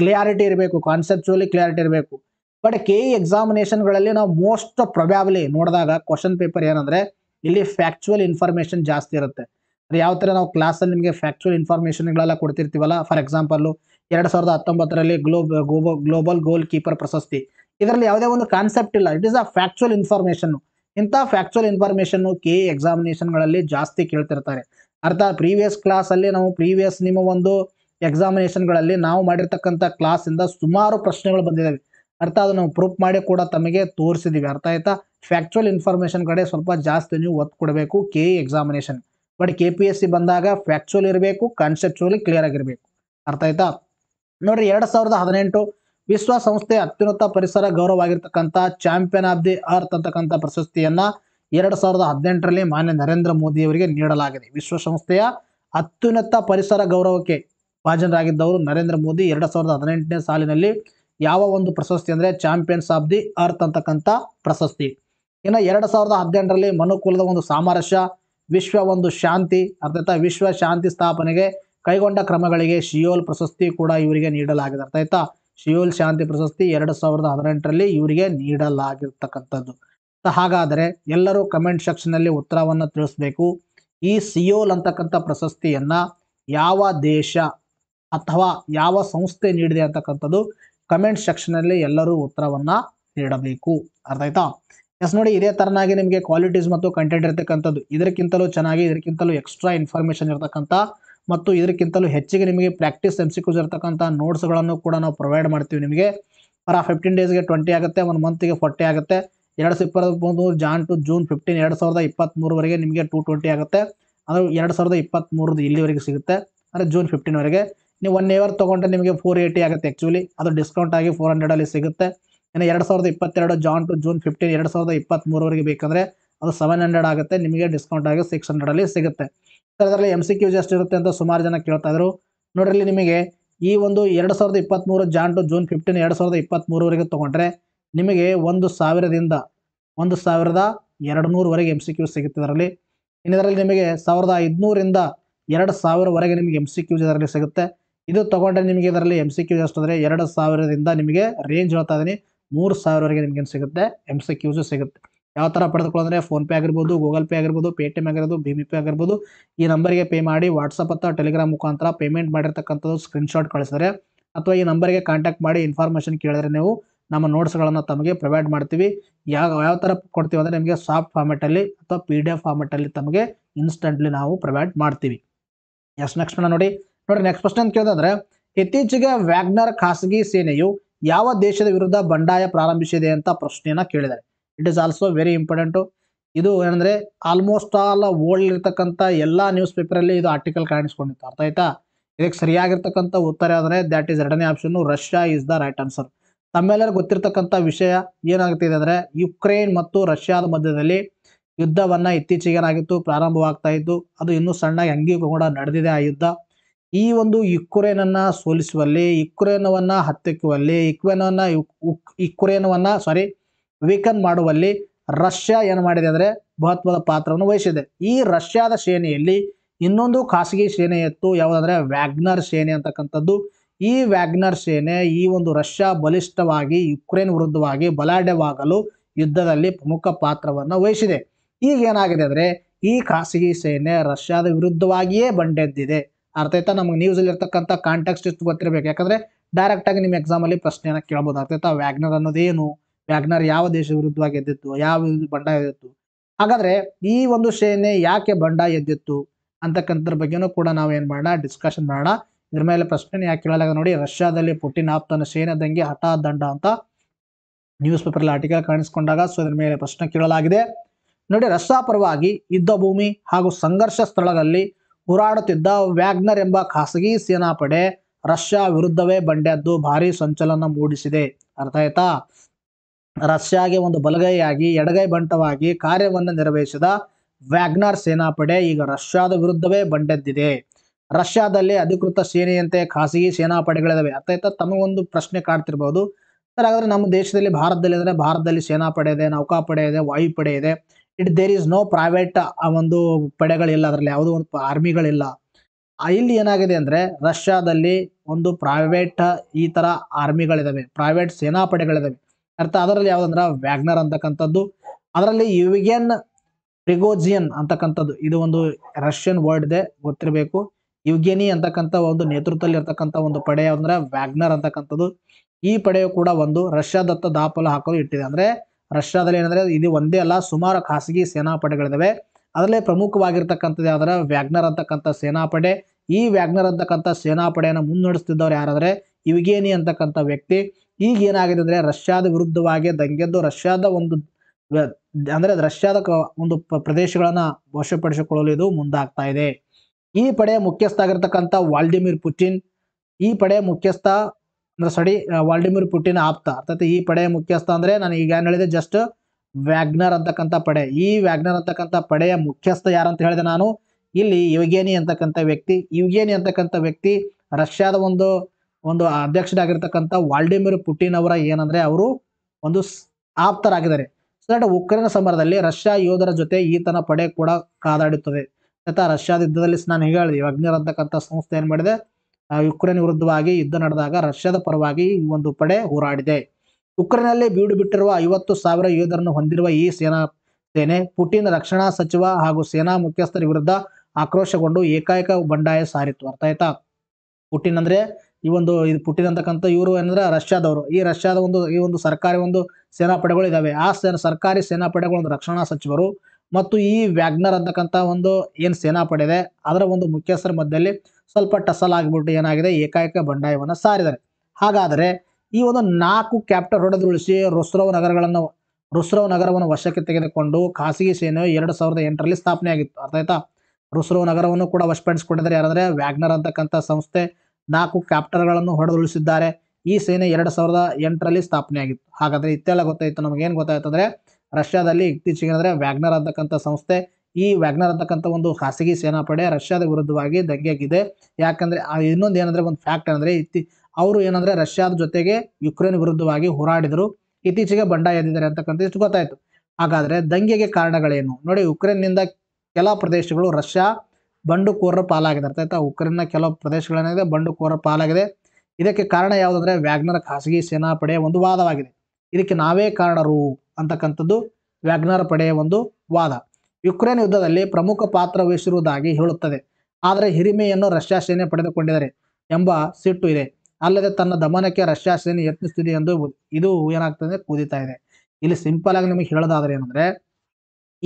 ಕ್ಲಿಯಾರಿಟಿ ಇರಬೇಕು ಕಾನ್ಸೆಪ್ಚುವಲಿ ಕ್ಲಿಯಾರಿಟಿ ಇರಬೇಕು ಬಟ್ ಕೆ ಇ ಎಕ್ಸಾಮಿನೇಷನ್ಗಳಲ್ಲಿ ನಾವು ಮೋಸ್ಟ್ ಪ್ರೊಬ್ಯಾಬ್ಲಿ ನೋಡಿದಾಗ ಕ್ವಶನ್ ಪೇಪರ್ ಏನಂದ್ರೆ ಇಲ್ಲಿ ಫ್ಯಾಕ್ಚುಯಲ್ ಇನ್ಫಾರ್ಮೇಷನ್ ಜಾಸ್ತಿ ಇರುತ್ತೆ ಯಾವ ಥರ ನಾವು ಕ್ಲಾಸಲ್ಲಿ ನಿಮಗೆ ಫ್ಯಾಕ್ಚುಯಲ್ ಇನ್ಫಾರ್ಮೇಷನ್ಗಳೆಲ್ಲ ಕೊಡ್ತಿರ್ತೀವಲ್ಲ ಫಾರ್ ಎಕ್ಸಾಂಪಲ್ಲು ಎರಡು ಸಾವಿರದ ಹತ್ತೊಂಬತ್ತರಲ್ಲಿ ಗ್ಲೋಬ್ ಗೋಬೋ ಗ್ಲೋಬಲ್ ಗೋಲ್ ಕೀಪರ್ ಪ್ರಶಸ್ತಿ ಇದರಲ್ಲಿ ಯಾವುದೇ ಒಂದು ಕಾನ್ಸೆಪ್ಟ್ ಇಲ್ಲ ಇಟ್ ಇಸ್ ಅ ಫ್ಯಾಕ್ಚುಯಲ್ ಇನ್ಫಾರ್ಮೇಷನ್ನು ಇಂಥ ಫ್ಯಾಕ್ಚುಯಲ್ ಇನ್ಫಾರ್ಮೇಷನ್ನು ಕೆ ಇ ಎಕ್ಸಾಮಿನೇಷನ್ಗಳಲ್ಲಿ ಜಾಸ್ತಿ ಕೇಳ್ತಿರ್ತಾರೆ ಅರ್ಥ ಪ್ರೀವಿಯಸ್ ಕ್ಲಾಸಲ್ಲಿ ನಾವು ಪ್ರೀವಿಯಸ್ ನಿಮ್ಮ ಒಂದು ಎಕ್ಸಾಮಿನೇಷನ್ಗಳಲ್ಲಿ ನಾವು ಮಾಡಿರ್ತಕ್ಕಂಥ ಕ್ಲಾಸಿಂದ ಸುಮಾರು ಪ್ರಶ್ನೆಗಳು ಬಂದಿದ್ದಾವೆ ಅರ್ಥ ಅದನ್ನು ನಾವು ಪ್ರೂಫ್ ಮಾಡಿ ಕೂಡ ತಮಗೆ ತೋರಿಸಿದೀವಿ ಅರ್ಥ ಆಯ್ತಾ ಫ್ಯಾಕ್ಚುಯಲ್ ಇನ್ಫಾರ್ಮೇಶನ್ ಕಡೆ ಸ್ವಲ್ಪ ಜಾಸ್ತಿ ನೀವು ಒತ್ತು ಕೊಡಬೇಕು K E examination but K P S C ಬಂದಾಗ ಫ್ಯಾಕ್ಚುಯಲ್ ಇರಬೇಕು ಕಾನ್ಸೆಪ್ಚುಯಲಿ ಕ್ಲಿಯರ್ ಆಗಿರಬೇಕು ಅರ್ಥ ಆಯ್ತಾ ನೋಡ್ರಿ ಎರಡು ಸಾವಿರದ ಹದಿನೆಂಟು ವಿಶ್ವಸಂಸ್ಥೆ ಅತ್ಯುನ್ನತ ಪರಿಸರ ಗೌರವ ಆಗಿರ್ತಕ್ಕಂಥ ಚಾಂಪಿಯನ್ ಆಫ್ ದಿ ಅರ್ತ್ ಅಂತಕ್ಕಂಥ ಪ್ರಶಸ್ತಿಯನ್ನ ಎರಡು ಸಾವಿರದ ಹದಿನೆಂಟರಲ್ಲಿ ಮಾನ್ಯ ನರೇಂದ್ರ ಮೋದಿ ಅವರಿಗೆ ನೀಡಲಾಗಿದೆ ವಿಶ್ವಸಂಸ್ಥೆಯ ಅತ್ಯುನ್ನತ ಪರಿಸರ ಗೌರವಕ್ಕೆ ಭಾಜನರಾಗಿದ್ದವರು ನರೇಂದ್ರ ಮೋದಿ ಎರಡು ಸಾವಿರದ ಹದಿನೆಂಟನೇ ಸಾಲಿನಲ್ಲಿ ಯಾವ ಒಂದು ಪ್ರಶಸ್ತಿ ಅಂದರೆ ಚಾಂಪಿಯನ್ಸ್ ಆಫ್ ದಿ ಅರ್ತ್ ಅಂತಕ್ಕಂಥ ಪ್ರಶಸ್ತಿ ಇನ್ನು ಎರಡು ಸಾವಿರದ ಹದಿನೆಂಟರಲ್ಲಿ ಮನುಕುಲದ ಒಂದು ಸಾಮರಸ್ಯ ವಿಶ್ವ ಒಂದು ಶಾಂತಿ ಅರ್ಥಾಯ್ತ ವಿಶ್ವ ಶಾಂತಿ ಸ್ಥಾಪನೆಗೆ ಕೈಗೊಂಡ ಕ್ರಮಗಳಿಗೆ ಶಿಯೋಲ್ ಪ್ರಶಸ್ತಿ ಕೂಡ ಇವರಿಗೆ ನೀಡಲಾಗಿದೆ ಅರ್ಥ ಆಯ್ತಾ ಶಿಯೋಲ್ ಶಾಂತಿ ಪ್ರಶಸ್ತಿ ಎರಡು ಸಾವಿರದ ಹದಿನೆಂಟರಲ್ಲಿ ಇವರಿಗೆ ನೀಡಲಾಗಿರ್ತಕ್ಕಂಥದ್ದು ಹಾಗಾದರೆ ಎಲ್ಲರೂ ಕಮೆಂಟ್ ಸೆಕ್ಷನ್ನಲ್ಲಿ ಉತ್ತರವನ್ನು ತಿಳಿಸ್ಬೇಕು ಈ ಸಿಯೋಲ್ ಅಂತಕ್ಕಂಥ ಪ್ರಶಸ್ತಿಯನ್ನು ಯಾವ ದೇಶ ಅಥವಾ ಯಾವ ಸಂಸ್ಥೆ ನೀಡಿದೆ ಅಂತಕ್ಕಂಥದ್ದು ಕಮೆಂಟ್ ಸೆಕ್ಷನಲ್ಲಿ ಎಲ್ಲರೂ ಉತ್ತರವನ್ನು ನೀಡಬೇಕು ಅರ್ಥ ಆಯ್ತಾ ಎಸ್ ನೋಡಿ ಇದೇ ತರನಾಗಿ ನಿಮಗೆ ಕ್ವಾಲಿಟೀಸ್ ಮತ್ತು ಕಂಟೆಂಟ್ ಇರತಕ್ಕಂಥದ್ದು ಇದಕ್ಕಿಂತಲೂ ಚೆನ್ನಾಗಿ ಇದಕ್ಕಿಂತಲೂ ಎಕ್ಸ್ಟ್ರಾ ಇನ್ಫಾರ್ಮೇಷನ್ ಇರತಕ್ಕಂಥ ಮತ್ತು ಇದಕ್ಕಿಂತಲೂ ಹೆಚ್ಚಿಗೆ ನಿಮಗೆ ಪ್ರಾಕ್ಟೀಸ್ ಎಮ್ ಸಿ ಇರತಕ್ಕಂಥ ನೋಟ್ಸ್ಗಳನ್ನು ಕೂಡ ನಾವು ಪ್ರೊವೈಡ್ ಮಾಡ್ತೀವಿ ನಿಮಗೆ ಆ ಫಿಫ್ಟೀನ್ ಡೇಸ್ಗೆ ಟ್ವೆಂಟಿ ಆಗುತ್ತೆ ಒಂದು ಮಂತ್ಗೆ ಫಾರ್ಟಿ ಆಗುತ್ತೆ ಎರಡು ಸಾವಿರದ ಮೂರು ಜಾನ್ ಟು ಜೂನ್ ಫಿಫ್ಟೀನ್ ಎರಡು ಸಾವಿರದ ಇಪ್ಪತ್ತ್ಮೂರವರೆಗೆ ನಿಮಗೆ ಟು ಟ್ವೆಂಟಿ ಆಗುತ್ತೆ ಅದು ಎರಡು ಸಾವಿರದ ಇಪ್ಪತ್ತ್ಮೂರದು ಇಲ್ಲಿವರೆಗೆ ಸಿಗುತ್ತೆ ಅಂದರೆ ಜೂನ್ ಫಿಫ್ಟೀನ್ವರೆಗೆ ನೀವು ಒನ್ ಇಯರ್ ತೊಗೊಂಡ್ರೆ ನಿಮಗೆ ಫೋರ್ ಏಯ್ಟಿ ಆಗುತ್ತೆ ಆ್ಯಕ್ಚುಲಿ ಅದು ಡಿಸ್ಕೌಂಟ್ ಆಗಿ ಫೋರ್ ಹಂಡ್ರೆಡಲ್ಲಿ ಸಿಗುತ್ತೆ ಇನ್ನು ಎರಡು ಸಾವಿರದ ಇಪ್ಪತ್ತೆರಡು ಜಾನ್ ಟು ಜೂನ್ ಫಿಫ್ಟೀನ್ ಎರಡು ಸಾವಿರದ ಇಪ್ಪತ್ತ್ಮೂರವರೆಗೆ ಬೇಕಂದರೆ ಅದು ಸೆವೆನ್ ಹಂಡ್ರೆಡ್ ಆಗುತ್ತೆ ನಿಮಗೆ ಡಿಸ್ಕೌಂಟ್ ಆಗಿ ಸಿಕ್ಸ್ ಹಂಡ್ರೆಡಲ್ಲಿ ಸಿಗುತ್ತೆ ಸರ್ ಅದರಲ್ಲಿ ಎಮ್ ಸಿ ಕ್ಯೂಸ್ ಎಷ್ಟು ಇರುತ್ತೆ ಅಂತ ಸುಮಾರು ಜನ ಕೇಳ್ತಾ ಇದ್ರು ನೋಡಿರಲಿ ನಿಮಗೆ ಈ ಒಂದು ಎರಡು ಸಾವಿರದ ಇಪ್ಪತ್ತ್ಮೂರು ಜಾನ್ ಟು ಜೂನ್ ಫಿಫ್ಟೀನ್ ಎರಡು ಸಾವಿರದ ಇಪ್ಪತ್ತ್ಮೂರವರೆಗೆ ತೊಗೊಂಡ್ರೆ ನಿಮಗೆ ಒಂದು ಸಾವಿರದಿಂದ ಒಂದು ಸಾವಿರದ ಎರಡು ನೂರವರೆಗೆ ಎಮ್ ಸಿ ಕ್ಯೂ ಸಿಗುತ್ತೆ ಇದರಲ್ಲಿ ಇನ್ನಿದರಲ್ಲಿ ನಿಮಗೆ ಸಾವಿರದ ಐದುನೂರಿಂದ ಎರಡು ಸಾವಿರವರೆಗೆ ನಿಮಗೆ ಎಮ್ ಸಿ ಕ್ಯೂಸ್ ಇದರಲ್ಲಿ ಸಿಗುತ್ತೆ ಇದು ತೊಗೊಂಡ್ರೆ ನಿಮಗೆ ಇದರಲ್ಲಿ ಎಮ್ ಸಿ ಕ್ಯೂಸ್ ಎಷ್ಟು ಅಂದರೆ ಎರಡು ಸಾವಿರದಿಂದ ನಿಮಗೆ ರೇಂಜ್ ಹೇಳ್ತಾ ಇದ್ದೀನಿ ಮೂರು ಸಾವಿರವರೆಗೆ ನಿಮ್ಗೆ ಏನು ಸಿಗುತ್ತೆ ಎಮ್ ಸಿ ಕ್ಯೂಸು ಸಿಗುತ್ತೆ ಯಾವ ಥರ ಪಡೆದುಕೊಳ್ಳೋದ್ರೆ ಫೋನ್ಪೇ ಆಗಿರ್ಬೋದು ಗೂಗಲ್ ಪೇ ಆಗಿರ್ಬೋದು ಪೇ ಟಿ ಎಮ್ ಆಗಿರ್ಬೋದು ಭೀಮಿ ಪೇ ಆಗಿರ್ಬೋದು ಈ ನಂಬರ್ಗೆ ಪೇ ಮಾಡಿ ವಾಟ್ಸಪ್ ಅಥವಾ ಟೆಲಿಗ್ರಾಮ್ ಮುಖಾಂತರ ಪೇಮೆಂಟ್ ಮಾಡಿರ್ತಕ್ಕಂಥದ್ದು ಸ್ಕ್ರೀನ್ಶಾಟ್ ಕಳಿಸಿದ್ರೆ ಅಥವಾ ಈ ನಂಬರ್ಗೆ ಕಾಂಟ್ಯಾಕ್ಟ್ ಮಾಡಿ ಇನ್ಫಾರ್ಮೇಷನ್ ಕೇಳಿದ್ರೆ ನೀವು ನಮ್ಮ ನೋಟ್ಸ್ಗಳನ್ನು ತಮಗೆ ಪ್ರೊವೈಡ್ ಮಾಡ್ತೀವಿ ಯಾವ ಯಾವ ಥರ ಕೊಡ್ತೀವಿ ಅಂದರೆ ನಿಮಗೆ ಸಾಫ್ಟ್ ಫಾರ್ಮೆಟಲ್ಲಿ ಅಥವಾ ಪಿ ಡಿ ಎಫ್ ಫಾರ್ಮೆಟಲ್ಲಿ ತಮಗೆ ಇನ್ಸ್ಟೆಂಟ್ಲಿ ನಾವು ಪ್ರೊವೈಡ್ ಮಾಡ್ತೀವಿ ಎಸ್ ನೆಕ್ಸ್ಟ್ ನೋಡಿ ನೋಡಿ ನೆಕ್ಸ್ಟ್ ಅಂತ ಕೇಳಿದ್ರೆ ಇತ್ತೀಚೆಗೆ ವ್ಯಾಗ್ನರ್ ಖಾಸಗಿ ಸೇನೆಯು ಯಾವ ದೇಶದ ವಿರುದ್ಧ ಬಂಡಾಯ ಪ್ರಾರಂಭಿಸಿದೆ ಅಂತ ಪ್ರಶ್ನೆಯನ್ನ ಕೇಳಿದ್ದಾರೆ it is also very important ಇದು ಏನಂದ್ರೆ ಆಲ್ಮೋಸ್ಟ್ ಆಲ್ ವರ್ಲ್ಡ್ ಇರ್ತಕ್ಕಂಥ ಎಲ್ಲ ನ್ಯೂಸ್ ಪೇಪರಲ್ಲಿ ಇದು ಆರ್ಟಿಕಲ್ ಕಾಣಿಸ್ಕೊಂಡಿತ್ತು ಅರ್ಥ ಆಯ್ತಾ ಇದಕ್ಕೆ ಸರಿಯಾಗಿರ್ತಕ್ಕಂಥ ಉತ್ತರ ಅಂದ್ರೆ ದ್ಯಾಟ್ ಈಸ್ ಎರಡನೇ option Russia is the right answer ತಮ್ಮೆಲ್ಲರಿಗೆ ಗೊತ್ತಿರತಕ್ಕಂಥ ವಿಷಯ ಏನಾಗ್ತಿದೆ ಅಂದ್ರೆ ಯುಕ್ರೇನ್ ಮತ್ತು ರಷ್ಯಾದ ಮಧ್ಯದಲ್ಲಿ ಯುದ್ಧವನ್ನ ಇತ್ತೀಚೆಗೆ ಏನಾಗಿತ್ತು ಪ್ರಾರಂಭವಾಗ್ತಾ ಇದ್ದು ಅದು ಇನ್ನೂ ಸಣ್ಣ ಹೆಂಗಿ ಕೂಡ ನಡೆದಿದೆ ಆ ಯುದ್ಧ ಈ ಒಂದು ಯುಕ್ರೇನನ್ನು ಸೋಲಿಸುವಲ್ಲಿ ಯುಕ್ರೇನವನ್ನು ಹತ್ತಿಕ್ಕುವಲ್ಲಿ ಉಕ್ ಯುಕ್ರೇನವನ್ನು ಸಾರಿ ವೀಕನ್ ಮಾಡುವಲ್ಲಿ ರಷ್ಯಾ ಏನು ಮಾಡಿದೆ ಅಂದರೆ ಮಹತ್ವದ ಪಾತ್ರವನ್ನು ವಹಿಸಿದೆ ಈ ರಷ್ಯಾದ ಸೇನೆಯಲ್ಲಿ ಇನ್ನೊಂದು ಖಾಸಗಿ ಸೇನೆ ಇತ್ತು ಯಾವುದಂದ್ರೆ ವ್ಯಾಗ್ನರ್ ಸೇನೆ ಅಂತಕ್ಕಂಥದ್ದು ಈ ವ್ಯಾಗ್ನರ್ ಸೇನೆ ಈ ಒಂದು ರಷ್ಯಾ ಬಲಿಷ್ಠವಾಗಿ ಯುಕ್ರೇನ್ ವಿರುದ್ಧವಾಗಿ ಬಲಾಢ್ಯವಾಗಲು ಯುದ್ಧದಲ್ಲಿ ಪ್ರಮುಖ ಪಾತ್ರವನ್ನು ವಹಿಸಿದೆ ಈಗ ಏನಾಗಿದೆ ಅಂದರೆ ಈ ಖಾಸಗಿ ಸೇನೆ ರಷ್ಯಾದ ವಿರುದ್ಧವಾಗಿಯೇ ಬಂಡೆದ್ದಿದೆ ಅರ್ಥ ಆಯ್ತಾ ನಮ್ಗೆ ನ್ಯೂಸಲ್ಲಿ ಇರ್ತಕ್ಕಂಥ ಕಾಂಟೆಕ್ಸ್ಟ್ ಇಷ್ಟು ಗೊತ್ತಿರಬೇಕು ಯಾಕಂದ್ರೆ ಡೈರೆಕ್ಟ್ ಆಗಿ ನಿಮ್ಮ ಎಕ್ಸಾಮಲ್ಲಿ ಪ್ರಶ್ನೆಯನ್ನು ಕೇಳಬಹುದು ಅರ್ಥ ಆಯ್ತಾ ವ್ಯಾಗ್ನರ್ ಅನ್ನೋದೇನು ವ್ಯಾಗ್ನರ್ ಯಾವ ದೇಶ ವಿರುದ್ಧವಾಗಿ ಎದ್ದಿತ್ತು ಯಾವ ಬಂಡ ಎದ್ದಿತ್ತು ಹಾಗಾದ್ರೆ ಈ ಒಂದು ಸೇನೆ ಯಾಕೆ ಬಂಡ ಎದ್ದಿತ್ತು ಅಂತಕ್ಕಂಥದ್ರ ಬಗ್ಗೆನೂ ಕೂಡ ನಾವು ಏನು ಮಾಡೋಣ ಡಿಸ್ಕಷನ್ ಮಾಡೋಣ ಇದ್ರ ಮೇಲೆ ಪ್ರಶ್ನೆ ಯಾಕೆ ಕೇಳಲಾಗ ನೋಡಿ ರಷ್ಯಾದಲ್ಲಿ ಪುಟಿನ್ ಆಪ್ತನ ಸೇನೆ ದಂಗೆ ಹಠಾ ದಂಡ ಅಂತ ನ್ಯೂಸ್ ಪೇಪರ್ ಆರ್ಟಿಕಲ್ ಕಾಣಿಸಿಕೊಂಡಾಗ ಸೊ ಇದ್ರ ಮೇಲೆ ಪ್ರಶ್ನೆ ಕೇಳಲಾಗಿದೆ ನೋಡಿ ರಷ್ಯಾ ಪರವಾಗಿ ಯುದ್ಧ ಭೂಮಿ ಹಾಗೂ ಸಂಘರ್ಷ ಸ್ಥಳದಲ್ಲಿ ಹೋರಾಡುತ್ತಿದ್ದ ವ್ಯಾಗ್ನರ್ ಎಂಬ ಖಾಸಗಿ ಸೇನಾಪಡೆ ರಷ್ಯಾ ವಿರುದ್ಧವೇ ಬಂಡೆದ್ದು ಭಾರಿ ಸಂಚಲನ ಮೂಡಿಸಿದೆ ಅರ್ಥ ಆಯ್ತಾ ರಷ್ಯಾಗೆ ಒಂದು ಬಲಗೈಯಾಗಿ ಎಡಗೈ ಬಂಟವಾಗಿ ಕಾರ್ಯವನ್ನು ನಿರ್ವಹಿಸಿದ ವ್ಯಾಗ್ನರ್ ಸೇನಾಪಡೆ ಈಗ ರಷ್ಯಾದ ವಿರುದ್ಧವೇ ಬಂಡೆದ್ದಿದೆ ರಷ್ಯಾದಲ್ಲಿ ಅಧಿಕೃತ ಸೇನೆಯಂತೆ ಖಾಸಗಿ ಸೇನಾಪಡೆಗಳಿದಾವೆ ಅರ್ಥ ಆಯ್ತಾ ತಮಗೊಂದು ಪ್ರಶ್ನೆ ಕಾಡ್ತಿರ್ಬೋದು ಸರ್ ಹಾಗಾದ್ರೆ ನಮ್ಮ ದೇಶದಲ್ಲಿ ಭಾರತದಲ್ಲಿ ಅಂದರೆ ಭಾರತದಲ್ಲಿ ಸೇನಾಪಡೆ ಇದೆ ನೌಕಾಪಡೆ ಇದೆ ವಾಯುಪಡೆ ಇದೆ it there is no private ಆ ಒಂದು ಪಡೆಗಳಿಲ್ಲ ಅದರಲ್ಲಿ ಯಾವುದೋ ಒಂದು ಆರ್ಮಿಗಳಿಲ್ಲ ಇಲ್ಲಿ ಏನಾಗಿದೆ ಅಂದ್ರೆ ರಷ್ಯಾದಲ್ಲಿ ಒಂದು ಪ್ರೈವೇಟ್ ಈ ತರ ಆರ್ಮಿಗಳಿದಾವೆ ಪ್ರೈವೇಟ್ ಸೇನಾ ಪಡೆಗಳಿದಾವೆ ಅರ್ಥ ಅದರಲ್ಲಿ ಯಾವುದಂದ್ರೆ ವ್ಯಾಗ್ನರ್ ಅಂತಕ್ಕಂಥದ್ದು ಅದರಲ್ಲಿ ಯುವಿಗೆನ್ ಪ್ರಿಗೋಜಿಯನ್ ಅಂತಕ್ಕಂಥದ್ದು ಇದು ಒಂದು ರಷ್ಯನ್ ವರ್ಡ್ ಇದೆ ಗೊತ್ತಿರಬೇಕು ಯುಗೆನಿ ಅಂತಕ್ಕಂಥ ಒಂದು ನೇತೃತ್ವದಲ್ಲಿ ಇರ್ತಕ್ಕಂಥ ಒಂದು ಪಡೆ ಯಾವ್ದಂದ್ರೆ ವ್ಯಾಗ್ನರ್ ಅಂತಕ್ಕಂಥದ್ದು ಈ ಪಡೆಯು ಕೂಡ ಒಂದು ರಷ್ಯಾ ದತ್ತ ದಾಪಲು ಹಾಕಲು ಇಟ್ಟಿದೆ ಅಂದ್ರೆ ರಷ್ಯಾದಲ್ಲಿ ಏನಂದರೆ ಇದು ಒಂದೇ ಅಲ್ಲ ಸುಮಾರು ಖಾಸಗಿ ಸೇನಾಪಡೆಗಳಿದ್ದಾವೆ ಅದರಲ್ಲೇ ಪ್ರಮುಖವಾಗಿರ್ತಕ್ಕಂಥದ್ದು ಯಾವ್ದಾರ ವ್ಯಾಗ್ನರ್ ಅಂತಕ್ಕಂಥ ಸೇನಾಪಡೆ ಈ ವ್ಯಾಗ್ನರ್ ಅಂತಕ್ಕಂಥ ಸೇನಾಪಡೆಯನ್ನು ಮುನ್ನಡೆಸ್ತಿದ್ದವ್ರು ಯಾರಾದರೆ ಇವಿಗೇನಿ ಅಂತಕ್ಕಂಥ ವ್ಯಕ್ತಿ ಈಗ ಏನಾಗಿದೆ ಅಂದರೆ ರಷ್ಯಾದ ವಿರುದ್ಧವಾಗಿ ದಂಗೆದ್ದು ರಷ್ಯಾದ ಒಂದು ಅಂದರೆ ರಷ್ಯಾದ ಒಂದು ಪ್ರದೇಶಗಳನ್ನು ವಶಪಡಿಸಿಕೊಳ್ಳಲು ಇದು ಮುಂದಾಗ್ತಾ ಇದೆ ಈ ಪಡೆಯ ಮುಖ್ಯಸ್ಥ ಆಗಿರ್ತಕ್ಕಂಥ ವಾಲ್ಡಿಮಿರ್ ಪುಟಿನ್ ಈ ಪಡೆಯ ಮುಖ್ಯಸ್ಥ ಅಂದ್ರೆ ಸಾರಿ ವಾಲ್ಡಿಮಿರ್ ಪುಟಿನ್ ಆಪ್ತ ಅರ್ಥಾತ್ ಈ ಪಡೆಯ ಮುಖ್ಯಸ್ಥ ಅಂದ್ರೆ ನಾನು ಈಗ ಏನು ಹೇಳಿದೆ ಜಸ್ಟ್ ವ್ಯಾಗ್ನರ್ ಅಂತಕ್ಕಂಥ ಪಡೆ ಈ ವ್ಯಾಗ್ನರ್ ಅಂತಕ್ಕಂಥ ಪಡೆಯ ಮುಖ್ಯಸ್ಥ ಯಾರಂತ ಹೇಳಿದೆ ನಾನು ಇಲ್ಲಿ ಯುಗೇನಿ ಅಂತಕ್ಕಂಥ ವ್ಯಕ್ತಿ ಯುಗೇನಿ ಅಂತಕ್ಕಂಥ ವ್ಯಕ್ತಿ ರಷ್ಯಾದ ಒಂದು ಒಂದು ಅಧ್ಯಕ್ಷರಾಗಿರ್ತಕ್ಕಂಥ ವಾಲ್ಡಿಮಿರ್ ಪುಟಿನ್ ಅವರ ಏನಂದ್ರೆ ಅವರು ಒಂದು ಆಪ್ತರಾಗಿದ್ದಾರೆ ಸೊ ದಟ್ ಉಕ್ರೇನ್ ಸಮರದಲ್ಲಿ ರಷ್ಯಾ ಯೋಧರ ಜೊತೆ ಈತನ ಪಡೆ ಕೂಡ ಕಾದಾಡುತ್ತದೆ ರಷ್ಯಾದ ಯುದ್ಧದಲ್ಲಿ ನಾನು ಹೇಳಿದೆ ವ್ಯಾಗ್ನರ್ ಅಂತಕ್ಕಂಥ ಸಂಸ್ಥೆ ಏನ್ ಮಾಡಿದೆ ಯುಕ್ರೇನ್ ವಿರುದ್ಧವಾಗಿ ಯುದ್ಧ ನಡೆದಾಗ ರಷ್ಯಾದ ಪರವಾಗಿ ಈ ಒಂದು ಪಡೆ ಹೋರಾಡಿದೆ ನಲ್ಲಿ ಬೀಡು ಬಿಟ್ಟಿರುವ ಐವತ್ತು ಸಾವಿರ ಯೋಧರನ್ನು ಹೊಂದಿರುವ ಈ ಸೇನಾ ಸೇನೆ ಪುಟಿನ್ ರಕ್ಷಣಾ ಸಚಿವ ಹಾಗೂ ಸೇನಾ ಮುಖ್ಯಸ್ಥರ ವಿರುದ್ಧ ಆಕ್ರೋಶಗೊಂಡು ಏಕಾಏಕ ಬಂಡಾಯ ಸಾರಿತ್ತು ಅರ್ಥ ಆಯ್ತಾ ಪುಟಿನ್ ಅಂದ್ರೆ ಈ ಒಂದು ಇದು ಪುಟಿನ್ ಅಂತಕ್ಕಂಥ ಇವರು ಏನಂದ್ರೆ ರಷ್ಯಾದವರು ಈ ರಷ್ಯಾದ ಒಂದು ಈ ಒಂದು ಸರ್ಕಾರಿ ಒಂದು ಸೇನಾ ಪಡೆಗಳು ಇದಾವೆ ಆ ಸರ್ಕಾರಿ ಸೇನಾ ಪಡೆಗಳ ಒಂದು ರಕ್ಷಣಾ ಸಚಿವರು ಮತ್ತು ಈ ವ್ಯಾಗ್ನರ್ ಅಂತಕ್ಕಂಥ ಒಂದು ಏನು ಸೇನಾ ಪಡೆ ಇದೆ ಅದರ ಒಂದು ಮುಖ್ಯಸ್ಥರ ಮಧ್ಯದಲ್ಲಿ ಸ್ವಲ್ಪ ಟಸಲ್ ಆಗ್ಬಿಟ್ಟು ಏನಾಗಿದೆ ಏಕಾಏಕ ಬಂಡಾಯವನ್ನು ಸಾರಿದ್ದಾರೆ ಹಾಗಾದರೆ ಈ ಒಂದು ನಾಲ್ಕು ಕ್ಯಾಪ್ಟರ್ ಹೊಡೆದುಳಿಸಿ ರುಸ್ರೋ ನಗರಗಳನ್ನು ರುಸ್ರವ್ ನಗರವನ್ನು ವಶಕ್ಕೆ ತೆಗೆದುಕೊಂಡು ಖಾಸಗಿ ಸೇನೆಯು ಎರಡು ಸಾವಿರದ ಎಂಟರಲ್ಲಿ ಸ್ಥಾಪನೆ ಆಗಿತ್ತು ಅರ್ಥ ಆಯ್ತಾ ರುಸ್ರವ್ ನಗರವನ್ನು ಕೂಡ ವಶಪಡಿಸಿಕೊಂಡಿದ್ದಾರೆ ಯಾರಂದರೆ ವ್ಯಾಗ್ನರ್ ಅಂತಕ್ಕಂಥ ಸಂಸ್ಥೆ ನಾಲ್ಕು ಕ್ಯಾಪ್ಟರ್ಗಳನ್ನು ಹೊಡೆದುಳಿಸಿದ್ದಾರೆ ಈ ಸೇನೆ ಎರಡು ಸಾವಿರದ ಎಂಟರಲ್ಲಿ ಸ್ಥಾಪನೆ ಆಗಿತ್ತು ಹಾಗಾದರೆ ಇತ್ತೆಲ್ಲ ಗೊತ್ತಾಯಿತು ನಮಗೇನು ಗೊತ್ತಾಯ್ತು ಅಂದರೆ ರಷ್ಯಾದಲ್ಲಿ ಇತ್ತೀಚೆಗೆ ಅಂದರೆ ವ್ಯಾಗ್ನರ್ ಅಂತಕ್ಕಂಥ ಸಂಸ್ಥೆ ಈ ವ್ಯಾಗ್ನರ್ ಅಂತಕ್ಕಂಥ ಒಂದು ಖಾಸಗಿ ಸೇನಾಪಡೆ ರಷ್ಯಾದ ವಿರುದ್ಧವಾಗಿ ದಂಗೆಯಾಗಿದೆ ಯಾಕಂದರೆ ಇನ್ನೊಂದು ಏನಂದರೆ ಒಂದು ಫ್ಯಾಕ್ಟ್ ಅಂದರೆ ಇತ್ತಿ ಅವರು ಏನಂದರೆ ರಷ್ಯಾದ ಜೊತೆಗೆ ಯುಕ್ರೇನ್ ವಿರುದ್ಧವಾಗಿ ಹೋರಾಡಿದರು ಇತ್ತೀಚೆಗೆ ಬಂಡಾಯ ಎದ್ದಿದ್ದಾರೆ ಅಂತಕ್ಕಂಥ ಇಷ್ಟು ಗೊತ್ತಾಯಿತು ಹಾಗಾದರೆ ದಂಗೆಗೆ ಕಾರಣಗಳೇನು ನೋಡಿ ಯುಕ್ರೇನ್ನಿಂದ ಕೆಲ ಪ್ರದೇಶಗಳು ರಷ್ಯಾ ಬಂಡುಕೋರರ ಪಾಲಾಗಿದೆ ಅರ್ಥ ಆಯ್ತಾ ಉಕ್ರೇನ್ನ ಕೆಲವು ಪ್ರದೇಶಗಳೇನಾಗಿದೆ ಬಂಡುಕೋರರ ಪಾಲಾಗಿದೆ ಇದಕ್ಕೆ ಕಾರಣ ಯಾವುದಂದ್ರೆ ವ್ಯಾಗ್ನರ್ ಖಾಸಗಿ ಸೇನಾ ಒಂದು ವಾದವಾಗಿದೆ ಇದಕ್ಕೆ ನಾವೇ ಕಾರಣರು ಅಂತಕ್ಕಂಥದ್ದು ವ್ಯಾಗ್ನರ್ ಪಡೆಯ ಒಂದು ವಾದ ಯುಕ್ರೇನ್ ಯುದ್ಧದಲ್ಲಿ ಪ್ರಮುಖ ಪಾತ್ರ ವಹಿಸಿರುವುದಾಗಿ ಹೇಳುತ್ತದೆ ಆದರೆ ಹಿರಿಮೆಯನ್ನು ರಷ್ಯಾ ಸೇನೆ ಪಡೆದುಕೊಂಡಿದ್ದಾರೆ ಎಂಬ ಸಿಟ್ಟು ಇದೆ ಅಲ್ಲದೆ ತನ್ನ ದಮನಕ್ಕೆ ರಷ್ಯಾ ಸೇನೆ ಯತ್ನಿಸುತ್ತಿದೆ ಎಂದು ಇದು ಏನಾಗ್ತದೆ ಕುದೀತಾ ಇದೆ ಇಲ್ಲಿ ಸಿಂಪಲ್ ಆಗಿ ನಿಮಗೆ ಹೇಳೋದಾದ್ರೆ ಏನಂದ್ರೆ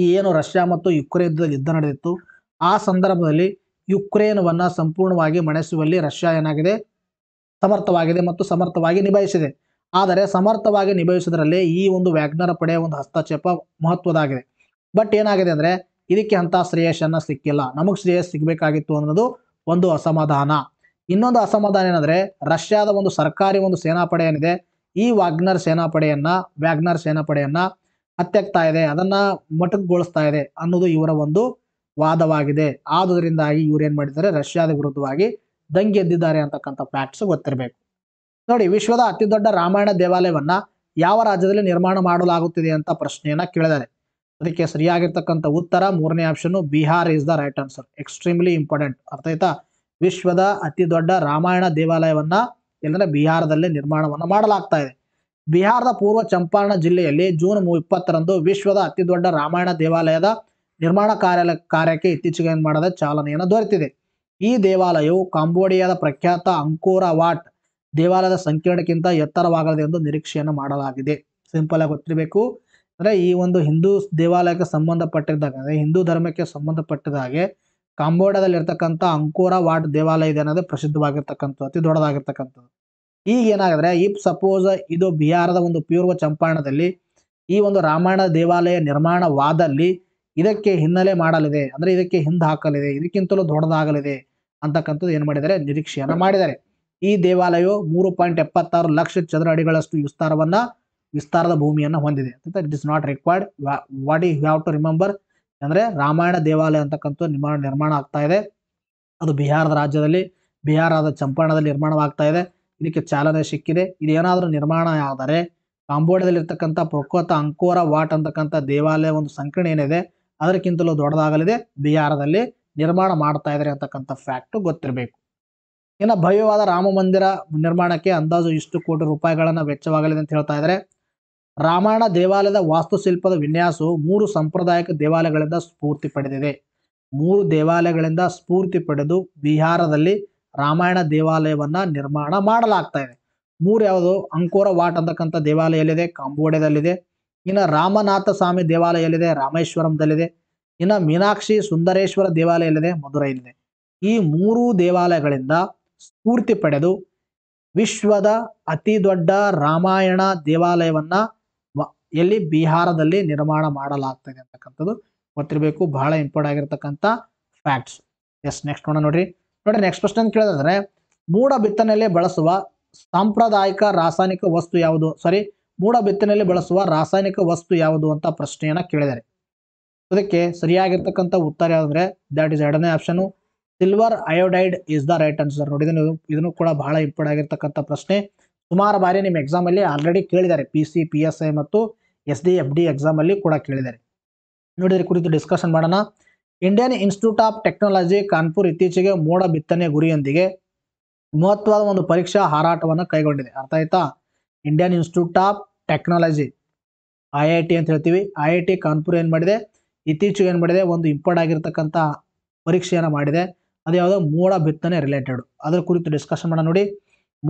ಈ ಏನು ರಷ್ಯಾ ಮತ್ತು ಯುಕ್ರೇನ್ ಯುದ್ಧದಲ್ಲಿ ಯುದ್ಧ ನಡೆದಿತ್ತು ಆ ಸಂದರ್ಭದಲ್ಲಿ ಯುಕ್ರೇನ್ವನ್ನ ಸಂಪೂರ್ಣವಾಗಿ ಮಣಿಸುವಲ್ಲಿ ರಷ್ಯಾ ಏನಾಗಿದೆ ಸಮರ್ಥವಾಗಿದೆ ಮತ್ತು ಸಮರ್ಥವಾಗಿ ನಿಭಾಯಿಸಿದೆ ಆದರೆ ಸಮರ್ಥವಾಗಿ ನಿಭಾಯಿಸುವುದರಲ್ಲಿ ಈ ಒಂದು ವ್ಯಾಗ್ನರ ಪಡೆಯ ಒಂದು ಹಸ್ತಕ್ಷೇಪ ಮಹತ್ವದಾಗಿದೆ ಬಟ್ ಏನಾಗಿದೆ ಅಂದ್ರೆ ಇದಕ್ಕೆ ಅಂತ ಶ್ರೇಯಸ್ಸನ್ನು ಸಿಕ್ಕಿಲ್ಲ ನಮಗೆ ಶ್ರೇಯಸ್ ಸಿಗಬೇಕಾಗಿತ್ತು ಅನ್ನೋದು ಒಂದು ಅಸಮಾಧಾನ ಇನ್ನೊಂದು ಅಸಮಾಧಾನ ಏನಂದ್ರೆ ರಷ್ಯಾದ ಒಂದು ಸರ್ಕಾರಿ ಒಂದು ಸೇನಾಪಡೆ ಏನಿದೆ ಈ ವಾಗ್ನರ್ ಸೇನಾಪಡೆಯನ್ನ ವ್ಯಾಗ್ನರ್ ಸೇನಾಪಡೆಯನ್ನ ಹತ್ಯಾಗ್ತಾ ಇದೆ ಅದನ್ನ ಮಟಕ್ಗೊಳಿಸ್ತಾ ಇದೆ ಅನ್ನೋದು ಇವರ ಒಂದು ವಾದವಾಗಿದೆ ಆದುದರಿಂದಾಗಿ ಏನ್ ಮಾಡಿದ್ದಾರೆ ರಷ್ಯಾದ ವಿರುದ್ಧವಾಗಿ ದಂಗೆ ಎದ್ದಿದ್ದಾರೆ ಅಂತಕ್ಕಂಥ ಫ್ಯಾಕ್ಟ್ಸ್ ಗೊತ್ತಿರಬೇಕು ನೋಡಿ ವಿಶ್ವದ ಅತಿ ದೊಡ್ಡ ರಾಮಾಯಣ ದೇವಾಲಯವನ್ನ ಯಾವ ರಾಜ್ಯದಲ್ಲಿ ನಿರ್ಮಾಣ ಮಾಡಲಾಗುತ್ತಿದೆ ಅಂತ ಪ್ರಶ್ನೆಯನ್ನ ಕೇಳಿದ್ದಾರೆ ಅದಕ್ಕೆ ಸರಿಯಾಗಿರ್ತಕ್ಕಂಥ ಉತ್ತರ ಮೂರನೇ option Bihar is the right answer extremely important ಅರ್ಥ ಆಯ್ತಾ ವಿಶ್ವದ ಅತಿ ದೊಡ್ಡ ರಾಮಾಯಣ ದೇವಾಲಯವನ್ನ ಎಲ್ಲಂದ್ರೆ ಬಿಹಾರದಲ್ಲಿ ನಿರ್ಮಾಣವನ್ನು ಮಾಡಲಾಗ್ತಾ ಇದೆ ಬಿಹಾರದ ಪೂರ್ವ ಚಂಪಾರಣ ಜಿಲ್ಲೆಯಲ್ಲಿ ಜೂನ್ ಇಪ್ಪತ್ತರಂದು ವಿಶ್ವದ ಅತಿ ದೊಡ್ಡ ರಾಮಾಯಣ ದೇವಾಲಯದ ನಿರ್ಮಾಣ ಕಾರ್ಯ ಕಾರ್ಯಕ್ಕೆ ಇತ್ತೀಚೆಗೆ ಏನ್ ಮಾಡದ ಚಾಲನೆಯನ್ನು ದೊರೆತಿದೆ ಈ ದೇವಾಲಯವು ಕಾಂಬೋಡಿಯಾದ ಪ್ರಖ್ಯಾತ ಅಂಕೋರ ವಾಟ್ ದೇವಾಲಯದ ಸಂಕೀರ್ಣಕ್ಕಿಂತ ಎತ್ತರವಾಗಲಿದೆ ಎಂದು ನಿರೀಕ್ಷೆಯನ್ನು ಮಾಡಲಾಗಿದೆ ಸಿಂಪಲ್ ಆಗಿ ಗೊತ್ತಿರಬೇಕು ಅಂದರೆ ಈ ಒಂದು ಹಿಂದೂ ದೇವಾಲಯಕ್ಕೆ ಸಂಬಂಧಪಟ್ಟಿದ್ದಾಗ ಅಂದರೆ ಹಿಂದೂ ಧರ್ಮಕ್ಕೆ ಸಂಬಂಧಪಟ್ಟಿದ ಹಾಗೆ ಇರ್ತಕ್ಕಂಥ ಅಂಕೋರಾ ವಾಟ್ ದೇವಾಲಯ ಇದೆ ಅನ್ನೋದು ಪ್ರಸಿದ್ಧವಾಗಿರ್ತಕ್ಕಂಥದ್ದು ಅತಿ ದೊಡ್ಡದಾಗಿರ್ತಕ್ಕಂಥದ್ದು ಈಗ ಏನಾಗಿದ್ರೆ ಈ ಸಪೋಸ್ ಇದು ಬಿಹಾರದ ಒಂದು ಪೂರ್ವ ಚಂಪಾಣದಲ್ಲಿ ಈ ಒಂದು ರಾಮಾಯಣ ದೇವಾಲಯ ನಿರ್ಮಾಣವಾದಲ್ಲಿ ಇದಕ್ಕೆ ಹಿನ್ನೆಲೆ ಮಾಡಲಿದೆ ಅಂದ್ರೆ ಇದಕ್ಕೆ ಹಿಂದೆ ಹಾಕಲಿದೆ ಇದಕ್ಕಿಂತಲೂ ದೊಡ್ಡದಾಗಲಿದೆ ಅಂತಕ್ಕಂಥದ್ದು ಏನು ಮಾಡಿದರೆ ನಿರೀಕ್ಷೆಯನ್ನು ಮಾಡಿದ್ದಾರೆ ಈ ದೇವಾಲಯವು ಮೂರು ಪಾಯಿಂಟ್ ಎಪ್ಪತ್ತಾರು ಲಕ್ಷ ಚದರ ಅಡಿಗಳಷ್ಟು ವಿಸ್ತಾರವನ್ನ ವಿಸ್ತಾರದ ಭೂಮಿಯನ್ನು ಹೊಂದಿದೆ ಅಂತ it is not required what you have to remember ಅಂದರೆ ರಾಮಾಯಣ ದೇವಾಲಯ ಅಂತಕ್ಕಂಥ ನಿರ್ಮಾಣ ನಿರ್ಮಾಣ ಆಗ್ತಾ ಇದೆ ಅದು ಬಿಹಾರದ ರಾಜ್ಯದಲ್ಲಿ ಬಿಹಾರದ ಚಂಪಾಣದಲ್ಲಿ ನಿರ್ಮಾಣವಾಗ್ತಾ ಇದೆ ಇದಕ್ಕೆ ಚಾಲನೆ ಸಿಕ್ಕಿದೆ ಇದೇನಾದರೂ ನಿರ್ಮಾಣ ಆದರೆ ಕಾಂಬೋಡಿಯದಲ್ಲಿರ್ತಕ್ಕಂಥ ಪ್ರಕೃತ ಅಂಕೋರ ವಾಟ್ ಅಂತಕ್ಕಂಥ ದೇವಾಲಯ ಒಂದು ಸಂಕೀರ್ಣ ಏನಿದೆ ಅದಕ್ಕಿಂತಲೂ ದೊಡ್ಡದಾಗಲಿದೆ ಬಿಹಾರದಲ್ಲಿ ನಿರ್ಮಾಣ ಮಾಡ್ತಾ ಇದ್ದಾರೆ ಅಂತಕ್ಕಂಥ ಫ್ಯಾಕ್ಟು ಗೊತ್ತಿರಬೇಕು ಇನ್ನು ಭವ್ಯವಾದ ರಾಮ ಮಂದಿರ ನಿರ್ಮಾಣಕ್ಕೆ ಅಂದಾಜು ಇಷ್ಟು ಕೋಟಿ ರೂಪಾಯಿಗಳನ್ನು ವೆಚ್ಚವಾಗಲಿದೆ ಅಂತ ಹೇಳ್ತಾ ಇದ್ದಾರೆ ರಾಮಾಯಣ ದೇವಾಲಯದ ವಾಸ್ತುಶಿಲ್ಪದ ವಿನ್ಯಾಸವು ಮೂರು ಸಾಂಪ್ರದಾಯಿಕ ದೇವಾಲಯಗಳಿಂದ ಸ್ಫೂರ್ತಿ ಪಡೆದಿದೆ ಮೂರು ದೇವಾಲಯಗಳಿಂದ ಸ್ಫೂರ್ತಿ ಪಡೆದು ಬಿಹಾರದಲ್ಲಿ ರಾಮಾಯಣ ದೇವಾಲಯವನ್ನ ನಿರ್ಮಾಣ ಮಾಡಲಾಗ್ತಾ ಇದೆ ಮೂರು ಯಾವುದು ಅಂಕೋರ ವಾಟ್ ಅಂತಕ್ಕಂಥ ದೇವಾಲಯಲ್ಲಿದೆ ಎಲ್ಲಿದೆ ಇನ್ನು ರಾಮನಾಥ ಸ್ವಾಮಿ ದೇವಾಲಯಲ್ಲಿದೆ ಎಲ್ಲಿದೆ ರಾಮೇಶ್ವರಂದಲ್ಲಿದೆ ಇನ್ನು ಮೀನಾಕ್ಷಿ ಸುಂದರೇಶ್ವರ ದೇವಾಲಯಲ್ಲಿದೆ ಮಧುರೈಲಿದೆ ಈ ಮೂರು ದೇವಾಲಯಗಳಿಂದ ಸ್ಫೂರ್ತಿ ಪಡೆದು ವಿಶ್ವದ ಅತಿ ದೊಡ್ಡ ರಾಮಾಯಣ ದೇವಾಲಯವನ್ನ ಎಲ್ಲಿ ಬಿಹಾರದಲ್ಲಿ ನಿರ್ಮಾಣ ಮಾಡಲಾಗ್ತದೆ ಅಂತಕ್ಕಂಥದ್ದು ಗೊತ್ತಿರಬೇಕು ಬಹಳ ಇಂಪಾರ್ಟ್ ಆಗಿರ್ತಕ್ಕಂಥ ಫ್ಯಾಕ್ಟ್ಸ್ ಎಸ್ ನೆಕ್ಸ್ಟ್ ನೋಡೋಣ ನೋಡ್ರಿ ನೋಡಿ ನೆಕ್ಸ್ಟ್ ಪ್ರಶ್ನೆ ಅಂತ ಕೇಳೋದಾದ್ರೆ ಮೂಡ ಬಿತ್ತನೆಯಲ್ಲಿ ಬಳಸುವ ಸಾಂಪ್ರದಾಯಿಕ ರಾಸಾಯನಿಕ ವಸ್ತು ಯಾವುದು ಸಾರಿ ಮೂಡ ಬಿತ್ತನೆಯಲ್ಲಿ ಬಳಸುವ ರಾಸಾಯನಿಕ ವಸ್ತು ಯಾವುದು ಅಂತ ಪ್ರಶ್ನೆಯನ್ನು ಕೇಳಿದ್ದಾರೆ ಅದಕ್ಕೆ ಸರಿಯಾಗಿರ್ತಕ್ಕಂಥ ಉತ್ತರ ಯಾವುದಂದ್ರೆ ದಟ್ ಇಸ್ ಎರಡನೇ option silver iodide is the right answer ನೋಡಿ ಇದನ್ನು ಇದನ್ನು ಕೂಡ ಬಹಳ ಇಂಪಾರ್ಟ್ ಆಗಿರ್ತಕ್ಕಂಥ ಪ್ರಶ್ನೆ ಸುಮಾರು ಬಾರಿ ನಿಮ್ಮ ಎಕ್ಸಾಮಲ್ಲಿ ಆಲ್ರೆಡಿ ಕೇಳಿದ್ದಾರೆ P C P S I ಮತ್ತು S D F D exam ಅಲ್ಲಿ ಕೂಡ ಕೇಳಿದ್ದಾರೆ ನೋಡಿ ಇದರ ಕುರಿತು ಡಿಸ್ಕಷನ್ ಮಾಡೋಣ Indian Institute of Technology Kanpur ಇತ್ತೀಚೆಗೆ ಮೋಡ ಬಿತ್ತನೆ ಗುರಿಯೊಂದಿಗೆ ಮಹತ್ವದ ಒಂದು ಪರೀಕ್ಷಾ ಹಾರಾಟವನ್ನು ಕೈಗೊಂಡಿದೆ ಅರ್ಥ ಆಯ್ತಾ Indian Institute of Technology I I T ಅಂತ ಹೇಳ್ತೀವಿ ಐ ಐ ಟಿ ಕಾನ್ಪುರ್ ಏನು ಮಾಡಿದೆ ಇತ್ತೀಚೆಗೆ ಏನು ಮಾಡಿದೆ ಒಂದು ಇಂಪಾರ್ಟ್ ಆಗಿರ್ತಕ್ಕಂಥ ಪರೀಕ್ಷೆಯನ್ನು ಮಾಡಿದೆ ಅದು ಯಾವುದೋ ಮೋಡ ಬಿತ್ತನೆ ರಿಲೇಟೆಡ್ ಅದರ ಕುರಿತು ಡಿಸ್ಕಷನ್ ಮಾಡೋಣ ನೋಡಿ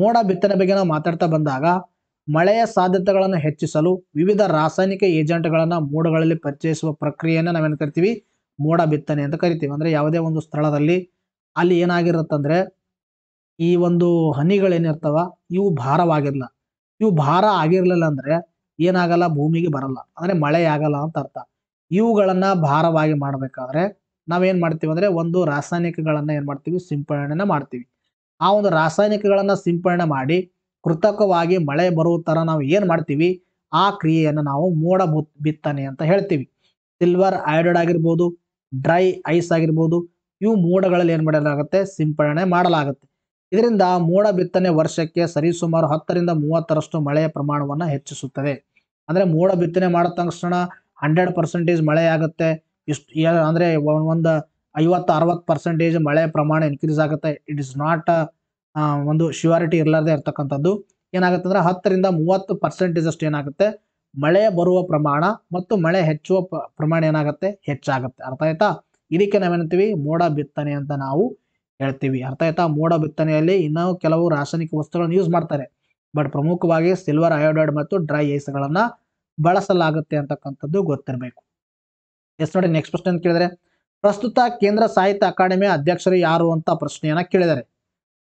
ಮೋಡ ಬಿತ್ತನೆ ಬಗ್ಗೆ ನಾವು ಮಾತಾಡ್ತಾ ಬಂದಾಗ ಮಳೆಯ ಸಾಧ್ಯತೆಗಳನ್ನು ಹೆಚ್ಚಿಸಲು ವಿವಿಧ ರಾಸಾಯನಿಕ ಏಜೆಂಟ್ಗಳನ್ನು ಮೋಡಗಳಲ್ಲಿ ಪರಿಚಯಿಸುವ ಪ್ರಕ್ರಿಯೆಯನ್ನು ನಾವೇನು ಕರಿತೀವಿ ಮೋಡ ಬಿತ್ತನೆ ಅಂತ ಕರಿತೀವಿ ಅಂದರೆ ಯಾವುದೇ ಒಂದು ಸ್ಥಳದಲ್ಲಿ ಅಲ್ಲಿ ಏನಾಗಿರುತ್ತಂದರೆ ಈ ಒಂದು ಹನಿಗಳೇನಿರ್ತಾವ ಇವು ಭಾರವಾಗಿಲ್ಲ ಇವು ಭಾರ ಆಗಿರಲಿಲ್ಲ ಅಂದರೆ ಏನಾಗಲ್ಲ ಭೂಮಿಗೆ ಬರಲ್ಲ ಅಂದರೆ ಮಳೆ ಆಗಲ್ಲ ಅಂತ ಅರ್ಥ ಇವುಗಳನ್ನು ಭಾರವಾಗಿ ಮಾಡಬೇಕಾದ್ರೆ ನಾವೇನು ಮಾಡ್ತೀವಿ ಅಂದರೆ ಒಂದು ರಾಸಾಯನಿಕಗಳನ್ನು ಏನು ಮಾಡ್ತೀವಿ ಸಿಂಪಡಣೆನ ಮಾಡ್ತೀವಿ ಆ ಒಂದು ರಾಸಾಯನಿಕಗಳನ್ನು ಸಿಂಪಡಣೆ ಮಾಡಿ ಕೃತಕವಾಗಿ ಮಳೆ ಬರುವ ಥರ ನಾವು ಏನು ಮಾಡ್ತೀವಿ ಆ ಕ್ರಿಯೆಯನ್ನು ನಾವು ಮೋಡ ಬಿತ್ತನೆ ಅಂತ ಹೇಳ್ತೀವಿ ಸಿಲ್ವರ್ ಐಡೋಡ್ ಆಗಿರ್ಬೋದು ಡ್ರೈ ಐಸ್ ಆಗಿರ್ಬೋದು ಇವು ಮೋಡಗಳಲ್ಲಿ ಏನು ಮಾಡಲಾಗುತ್ತೆ ಸಿಂಪಡಣೆ ಮಾಡಲಾಗುತ್ತೆ ಇದರಿಂದ ಮೋಡ ಬಿತ್ತನೆ ವರ್ಷಕ್ಕೆ ಸರಿಸುಮಾರು ಹತ್ತರಿಂದ ಮೂವತ್ತರಷ್ಟು ಮಳೆಯ ಪ್ರಮಾಣವನ್ನು ಹೆಚ್ಚಿಸುತ್ತದೆ ಅಂದರೆ ಮೋಡ ಬಿತ್ತನೆ ಮಾಡಿದ ತಕ್ಷಣ ಹಂಡ್ರೆಡ್ ಪರ್ಸೆಂಟೇಜ್ ಮಳೆ ಆಗುತ್ತೆ ಇಷ್ಟು ಅಂದರೆ ಒಂದು ಐವತ್ತು ಅರವತ್ತು ಪರ್ಸೆಂಟೇಜ್ ಮಳೆ ಪ್ರಮಾಣ ಇನ್ಕ್ರೀಸ್ ಆಗುತ್ತೆ ಇಟ್ ಇಸ್ ನಾಟ್ ಅ ಒಂದು ಶ್ಯೂರಿಟಿ ಇರಲಾರ್ದೆ ಇರ್ತಕ್ಕಂಥದ್ದು ಏನಾಗುತ್ತೆ ಹತ್ತರಿಂದ ಮೂವತ್ತು ಪರ್ಸೆಂಟೇಜ್ ಅಷ್ಟು ಏನಾಗುತ್ತೆ ಮಳೆ ಬರುವ ಪ್ರಮಾಣ ಮತ್ತು ಮಳೆ ಹೆಚ್ಚುವ ಪ್ರಮಾಣ ಏನಾಗುತ್ತೆ ಹೆಚ್ಚಾಗುತ್ತೆ ಅರ್ಥ ಆಯ್ತಾ ಇದಕ್ಕೆ ನಾವೇನಂತೀವಿ ಮೋಡ ಬಿತ್ತನೆ ಅಂತ ನಾವು ಹೇಳ್ತೀವಿ ಅರ್ಥ ಆಯ್ತಾ ಮೋಡ ಬಿತ್ತನೆಯಲ್ಲಿ ಇನ್ನೂ ಕೆಲವು ರಾಸಾಯನಿಕ ವಸ್ತುಗಳನ್ನು ಯೂಸ್ ಮಾಡ್ತಾರೆ ಬಟ್ ಪ್ರಮುಖವಾಗಿ ಸಿಲ್ವರ್ ಅಯೋಡೈಡ್ ಮತ್ತು ಡ್ರೈ ಐಸ್ಗಳನ್ನ ಬಳಸಲಾಗುತ್ತೆ ಅಂತಕ್ಕಂಥದ್ದು ಗೊತ್ತಿರಬೇಕು ಎಸ್ ನೋಡಿ ನೆಕ್ಸ್ಟ್ ಪ್ರಶ್ನೆ ಅಂತ ಕೇಳಿದರೆ ಪ್ರಸ್ತುತ ಕೇಂದ್ರ ಸಾಹಿತ್ಯ ಅಕಾಡೆಮಿ ಅಧ್ಯಕ್ಷರು ಯಾರು ಅಂತ ಪ್ರಶ್ನೆಯನ್ನ ಕೇಳಿದ್ದಾರೆ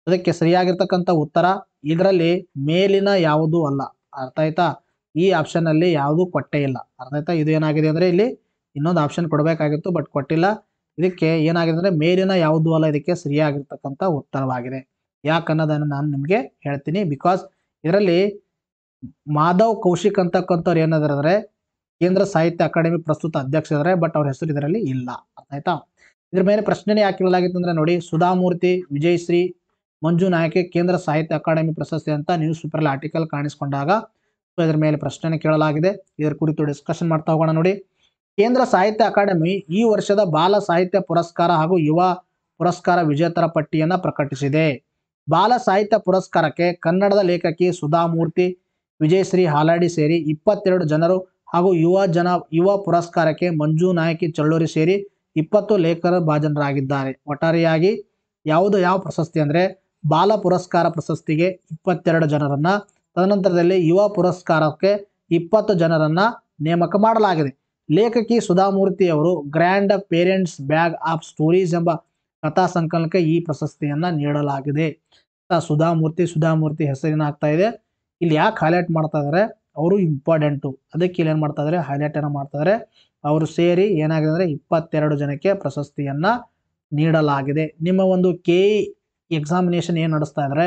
ಅದಕ್ಕೆ ಸರಿಯಾಗಿರ್ತಕ್ಕಂಥ ಉತ್ತರ ಇದರಲ್ಲಿ ಮೇಲಿನ ಯಾವುದೂ ಅಲ್ಲ ಅರ್ಥ ಆಯ್ತಾ ಈ ಆಪ್ಷನ್ ಅಲ್ಲಿ ಯಾವುದು ಕೊಟ್ಟೇ ಇಲ್ಲ ಅರ್ಥ ಆಯ್ತಾ ಇದು ಏನಾಗಿದೆ ಅಂದ್ರೆ ಇಲ್ಲಿ ಇನ್ನೊಂದು ಆಪ್ಷನ್ ಕೊಡಬೇಕಾಗಿತ್ತು ಬಟ್ ಕೊಟ್ಟಿಲ್ಲ ಇದಕ್ಕೆ ಏನಾಗಿದೆ ಅಂದ್ರೆ ಮೇಲಿನ ಯಾವುದು ಅಲ್ಲ ಇದಕ್ಕೆ ಸರಿಯಾಗಿರ್ತಕ್ಕಂಥ ಉತ್ತರವಾಗಿದೆ ಯಾಕನ್ನೋದನ್ನು ನಾನು ನಿಮಗೆ ಹೇಳ್ತೀನಿ ಬಿಕಾಸ್ ಇದರಲ್ಲಿ ಮಾಧವ್ ಕೌಶಿಕ್ ಅಂತಕ್ಕಂಥವ್ರು ಏನಾದ್ರು ಕೇಂದ್ರ ಸಾಹಿತ್ಯ ಅಕಾಡೆಮಿ ಪ್ರಸ್ತುತ ಅಧ್ಯಕ್ಷ ಇದ್ದಾರೆ ಬಟ್ ಅವ್ರ ಹೆಸರು ಇದರಲ್ಲಿ ಇಲ್ಲ ಅರ್ಥ ಆಯ್ತಾ ಇದ್ರ ಮೇಲೆ ಪ್ರಶ್ನೆ ಯಾಕೆ ಇರಲಾಗಿತ್ತು ಅಂದ್ರೆ ನೋಡಿ ಸುಧಾಮೂರ್ತಿ ವಿಜಯಶ್ರೀ ಮಂಜು ನಾಯಕಿ ಕೇಂದ್ರ ಸಾಹಿತ್ಯ ಅಕಾಡೆಮಿ ಪ್ರಶಸ್ತಿ ಅಂತ ನ್ಯೂಸ್ ಪೇಪರಲ್ಲಿ ಆರ್ಟಿಕಲ್ ಕಾಣಿಸಿಕೊಂಡಾಗ ಇದರ ಮೇಲೆ ಪ್ರಶ್ನೆ ಕೇಳಲಾಗಿದೆ ಇದರ ಕುರಿತು ಡಿಸ್ಕಷನ್ ಮಾಡ್ತಾ ಹೋಗೋಣ ನೋಡಿ ಕೇಂದ್ರ ಸಾಹಿತ್ಯ ಅಕಾಡೆಮಿ ಈ ವರ್ಷದ ಬಾಲ ಸಾಹಿತ್ಯ ಪುರಸ್ಕಾರ ಹಾಗೂ ಯುವ ಪುರಸ್ಕಾರ ವಿಜೇತರ ಪಟ್ಟಿಯನ್ನು ಪ್ರಕಟಿಸಿದೆ ಬಾಲ ಸಾಹಿತ್ಯ ಪುರಸ್ಕಾರಕ್ಕೆ ಕನ್ನಡದ ಲೇಖಕಿ ಸುಧಾಮೂರ್ತಿ ವಿಜಯಶ್ರೀ ಹಾಲಾಡಿ ಸೇರಿ ಇಪ್ಪತ್ತೆರಡು ಜನರು ಹಾಗೂ ಯುವ ಜನ ಯುವ ಪುರಸ್ಕಾರಕ್ಕೆ ಮಂಜು ನಾಯಕಿ ಚಳ್ಳೂರಿ ಸೇರಿ ಇಪ್ಪತ್ತು ಲೇಖಕರು ಭಾಜನರಾಗಿದ್ದಾರೆ ಒಟ್ಟಾರೆಯಾಗಿ ಯಾವುದು ಯಾವ ಪ್ರಶಸ್ತಿ ಅಂದರೆ ಬಾಲ ಪುರಸ್ಕಾರ ಪ್ರಶಸ್ತಿಗೆ ಇಪ್ಪತ್ತೆರಡು ಜನರನ್ನು ತದನಂತರದಲ್ಲಿ ಯುವ ಪುರಸ್ಕಾರಕ್ಕೆ ಇಪ್ಪತ್ತು ಜನರನ್ನು ನೇಮಕ ಮಾಡಲಾಗಿದೆ ಲೇಖಕಿ ಅವರು grandparents bag of stories ಎಂಬ ಕಥಾ ಸಂಕಲನಕ್ಕೆ ಈ ಪ್ರಶಸ್ತಿಯನ್ನು ನೀಡಲಾಗಿದೆ ಸುಧಾಮೂರ್ತಿ ಸುಧಾಮೂರ್ತಿ ಹೆಸರಿನ ಆಗ್ತಾ ಇದೆ ಇಲ್ಲಿ ಯಾಕೆ ಹೈಲೈಟ್ ಮಾಡ್ತಾ ಇದ್ದಾರೆ ಅವರು ಇಂಪಾರ್ಟೆಂಟು ಅದಕ್ಕೆ ಇಲ್ಲಿ ಏನು ಮಾಡ್ತಾ ಇದ್ದಾರೆ ಹೈಲೈಟನ್ನು ಮಾಡ್ತಾ ಇದ್ದಾರೆ ಅವರು ಸೇರಿ ಏನಾಗಿದೆ ಅಂದರೆ ಇಪ್ಪತ್ತೆರಡು ಜನಕ್ಕೆ ಪ್ರಶಸ್ತಿಯನ್ನು ನೀಡಲಾಗಿದೆ ನಿಮ್ಮ ಒಂದು ಕೆ ಎಕ್ಸಾಮಿನೇಷನ್ ಏನು ನಡೆಸ್ತಾ ಇದ್ದಾರೆ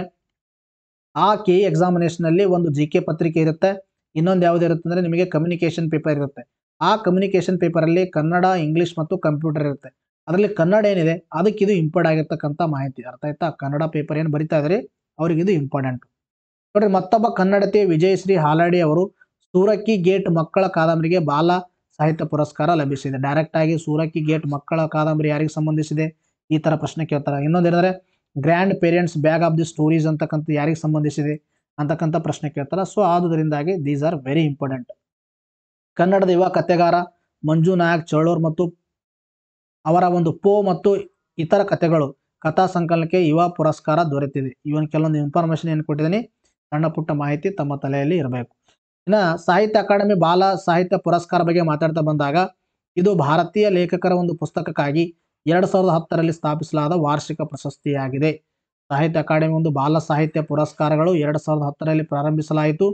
ಆ ಕೆ ಎಕ್ಸಾಮಿನೇಷನಲ್ಲಿ ಒಂದು ಜಿ ಕೆ ಪತ್ರಿಕೆ ಇರುತ್ತೆ ಇನ್ನೊಂದು ಯಾವ್ದು ಇರುತ್ತೆ ಅಂದರೆ ನಿಮಗೆ ಕಮ್ಯುನಿಕೇಷನ್ ಪೇಪರ್ ಇರುತ್ತೆ ಆ ಕಮ್ಯುನಿಕೇಷನ್ ಪೇಪರಲ್ಲಿ ಕನ್ನಡ ಇಂಗ್ಲೀಷ್ ಮತ್ತು ಕಂಪ್ಯೂಟರ್ ಇರುತ್ತೆ ಅದರಲ್ಲಿ ಕನ್ನಡ ಏನಿದೆ ಅದಕ್ಕೆ ಇದು ಇಂಪಾರ್ಟ್ ಆಗಿರ್ತಕ್ಕಂಥ ಮಾಹಿತಿ ಅರ್ಥ ಆಯ್ತಾ ಕನ್ನಡ ಪೇಪರ್ ಏನು ಬರಿತಾ ಇದ್ರಿ ಅವ್ರಿಗೆ ಇದು ಇಂಪಾರ್ಟೆಂಟ್ ನೋಡ್ರಿ ಮತ್ತೊಬ್ಬ ಕನ್ನಡತೆ ವಿಜಯಶ್ರೀ ಹಾಲಾಡಿ ಅವರು ಸೂರಕ್ಕಿ ಗೇಟ್ ಮಕ್ಕಳ ಕಾದಂಬರಿಗೆ ಬಾಲ ಸಾಹಿತ್ಯ ಪುರಸ್ಕಾರ ಲಭಿಸಿದೆ ಡೈರೆಕ್ಟ್ ಆಗಿ ಸೂರಕ್ಕಿ ಗೇಟ್ ಮಕ್ಕಳ ಕಾದಂಬರಿ ಯಾರಿಗೆ ಸಂಬಂಧಿಸಿದೆ ಈ ತರ ಪ್ರಶ್ನೆ ಕೇಳ್ತಾರೆ ಇನ್ನೊಂದೇನೆಂದರೆ grandparents bag of the stories ಅಂತಕ್ಕಂಥ ಯಾರಿಗೆ ಸಂಬಂಧಿಸಿದೆ ಅಂತಕ್ಕಂಥ ಪ್ರಶ್ನೆ ಕೇಳ್ತಾರೆ ಸೊ ಆದುದರಿಂದಾಗಿ ದೀಸ್ ಆರ್ ವೆರಿ ಇಂಪಾರ್ಟೆಂಟ್ ಕನ್ನಡದ ಯುವ ಕಥೆಗಾರ ಮಂಜು ನಾಯಕ್ ಚಳ್ಳೋರ್ ಮತ್ತು ಅವರ ಒಂದು ಪೋ ಮತ್ತು ಇತರ ಕಥೆಗಳು ಕಥಾ ಸಂಕಲನಕ್ಕೆ ಯುವ ಪುರಸ್ಕಾರ ದೊರೆತಿದೆ ಇವನ್ ಕೆಲವೊಂದು ಇನ್ಫಾರ್ಮೇಶನ್ ಏನು ಕೊಟ್ಟಿದ್ದೀನಿ ಸಣ್ಣ ಪುಟ್ಟ ಮಾಹಿತಿ ತಮ್ಮ ತಲೆಯಲ್ಲಿ ಇರಬೇಕು ಇನ್ನು ಸಾಹಿತ್ಯ ಅಕಾಡೆಮಿ ಬಾಲ ಸಾಹಿತ್ಯ ಪುರಸ್ಕಾರ ಬಗ್ಗೆ ಮಾತಾಡ್ತಾ ಬಂದಾಗ ಇದು ಭಾರತೀಯ ಲೇಖಕರ ಒಂದು ಪುಸ್ತಕಕ್ಕಾಗಿ ಎರಡು ಸಾವಿರದ ಹತ್ತರಲ್ಲಿ ಸ್ಥಾಪಿಸಲಾದ ವಾರ್ಷಿಕ ಪ್ರಶಸ್ತಿಯಾಗಿದೆ ಸಾಹಿತ್ಯ ಅಕಾಡೆಮಿ ಒಂದು ಬಾಲ ಸಾಹಿತ್ಯ ಪುರಸ್ಕಾರಗಳು ಎರಡು ಸಾವಿರದ ಹತ್ತರಲ್ಲಿ ಪ್ರಾರಂಭಿಸಲಾಯಿತು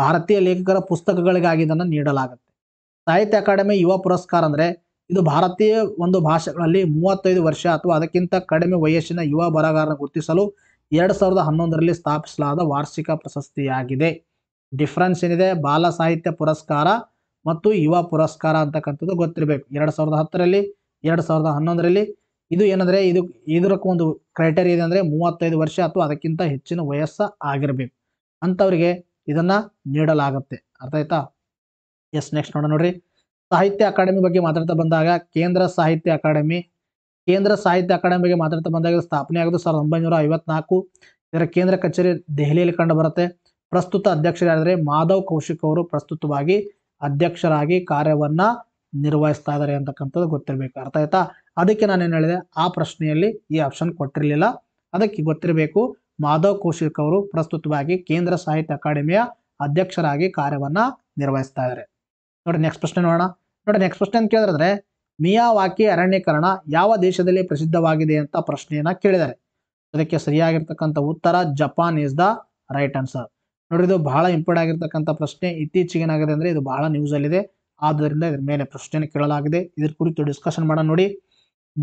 ಭಾರತೀಯ ಲೇಖಕರ ಪುಸ್ತಕಗಳಿಗಾಗಿ ಇದನ್ನು ನೀಡಲಾಗುತ್ತೆ ಸಾಹಿತ್ಯ ಅಕಾಡೆಮಿ ಯುವ ಪುರಸ್ಕಾರ ಅಂದರೆ ಇದು ಭಾರತೀಯ ಒಂದು ಭಾಷೆಗಳಲ್ಲಿ ಮೂವತ್ತೈದು ವರ್ಷ ಅಥವಾ ಅದಕ್ಕಿಂತ ಕಡಿಮೆ ವಯಸ್ಸಿನ ಯುವ ಬರಹಗಾರನ ಗುರುತಿಸಲು ಎರಡು ಸಾವಿರದ ಹನ್ನೊಂದರಲ್ಲಿ ಸ್ಥಾಪಿಸಲಾದ ವಾರ್ಷಿಕ ಪ್ರಶಸ್ತಿಯಾಗಿದೆ ಡಿಫ್ರೆನ್ಸ್ ಏನಿದೆ ಬಾಲ ಸಾಹಿತ್ಯ ಪುರಸ್ಕಾರ ಮತ್ತು ಯುವ ಪುರಸ್ಕಾರ ಅಂತಕ್ಕಂಥದ್ದು ಗೊತ್ತಿರಬೇಕು ಎರಡು ಸಾವಿರದ ಹತ್ತರಲ್ಲಿ ಎರಡು ಸಾವಿರದ ಹನ್ನೊಂದರಲ್ಲಿ ಇದು ಏನಂದರೆ ಇದು ಇದಕ್ಕೂ ಒಂದು ಕ್ರೈಟೇರಿಯಾ ಇದೆ ಅಂದರೆ ಮೂವತ್ತೈದು ವರ್ಷ ಅಥವಾ ಅದಕ್ಕಿಂತ ಹೆಚ್ಚಿನ ವಯಸ್ಸ ಆಗಿರಬೇಕು ಅಂಥವ್ರಿಗೆ ಇದನ್ನು ನೀಡಲಾಗುತ್ತೆ ಅರ್ಥ ಆಯ್ತಾ ಎಸ್ ನೆಕ್ಸ್ಟ್ ನೋಡೋಣ ನೋಡ್ರಿ ಸಾಹಿತ್ಯ ಅಕಾಡೆಮಿ ಬಗ್ಗೆ ಮಾತಾಡ್ತಾ ಬಂದಾಗ ಕೇಂದ್ರ ಸಾಹಿತ್ಯ ಅಕಾಡೆಮಿ ಕೇಂದ್ರ ಸಾಹಿತ್ಯ ಅಕಾಡೆಮಿ ಬಗ್ಗೆ ಮಾತಾಡ್ತಾ ಬಂದಾಗ ಸ್ಥಾಪನೆ ಆಗೋದು ಸಾವಿರದ ಒಂಬೈನೂರ ಐವತ್ನಾಲ್ಕು ಇದರ ಕೇಂದ್ರ ಕಚೇರಿ ದೆಹಲಿಯಲ್ಲಿ ಕಂಡು ಬರುತ್ತೆ ಪ್ರಸ್ತುತ ಅಧ್ಯಕ್ಷರಾದರೆ ಮಾಧವ್ ಕೌಶಿಕ್ ಅವರು ಪ್ರಸ್ತುತವಾಗಿ ಅಧ್ಯಕ್ಷರಾಗಿ ಕಾರ್ಯವನ್ನು ನಿರ್ವಹಿಸ್ತಾ ಇದ್ದಾರೆ ಅಂತಕ್ಕಂಥದ್ದು ಗೊತ್ತಿರಬೇಕು ಅರ್ಥ ಆಯ್ತಾ ಅದಕ್ಕೆ ನಾನು ಏನು ಹೇಳಿದೆ ಆ ಪ್ರಶ್ನೆಯಲ್ಲಿ ಈ ಆಪ್ಷನ್ ಕೊಟ್ಟಿರಲಿಲ್ಲ ಅದಕ್ಕೆ ಗೊತ್ತಿರಬೇಕು ಮಾಧವ್ ಕೌಶಿಕ್ ಅವರು ಪ್ರಸ್ತುತವಾಗಿ ಕೇಂದ್ರ ಸಾಹಿತ್ಯ ಅಕಾಡೆಮಿಯ ಅಧ್ಯಕ್ಷರಾಗಿ ಕಾರ್ಯವನ್ನು ನಿರ್ವಹಿಸ್ತಾ ಇದ್ದಾರೆ ನೋಡಿ ನೆಕ್ಸ್ಟ್ ಪ್ರಶ್ನೆ ನೋಡೋಣ ನೋಡಿ ನೆಕ್ಸ್ಟ್ ಪ್ರಶ್ನೆ ಅಂತ ಕೇಳಿದ್ರೆ ಮಿಯಾವಾಕಿ ಅರಣ್ಯೀಕರಣ ಯಾವ ದೇಶದಲ್ಲಿ ಪ್ರಸಿದ್ಧವಾಗಿದೆ ಅಂತ ಪ್ರಶ್ನೆಯನ್ನ ಕೇಳಿದ್ದಾರೆ ಅದಕ್ಕೆ ಸರಿಯಾಗಿರ್ತಕ್ಕಂಥ ಉತ್ತರ Japan is the right answer ನೋಡಿ ಇದು ಬಹಳ ಇಂಪಾರ್ಟ್ ಆಗಿರ್ತಕ್ಕಂಥ ಪ್ರಶ್ನೆ ಇತ್ತೀಚೆಗೆ ಏನಾಗಿದೆ ಅಂದ್ರೆ ಇದು ಬಹಳ ನ್ಯೂಸ್ ಅಲ್ಲಿದೆ ಆದ್ದರಿಂದ ಇದರ ಮೇಲೆ ಪ್ರಶ್ನೆಯನ್ನು ಕೇಳಲಾಗಿದೆ ಇದ್ರ ಕುರಿತು ಡಿಸ್ಕಷನ್ ಮಾಡ ನೋಡಿ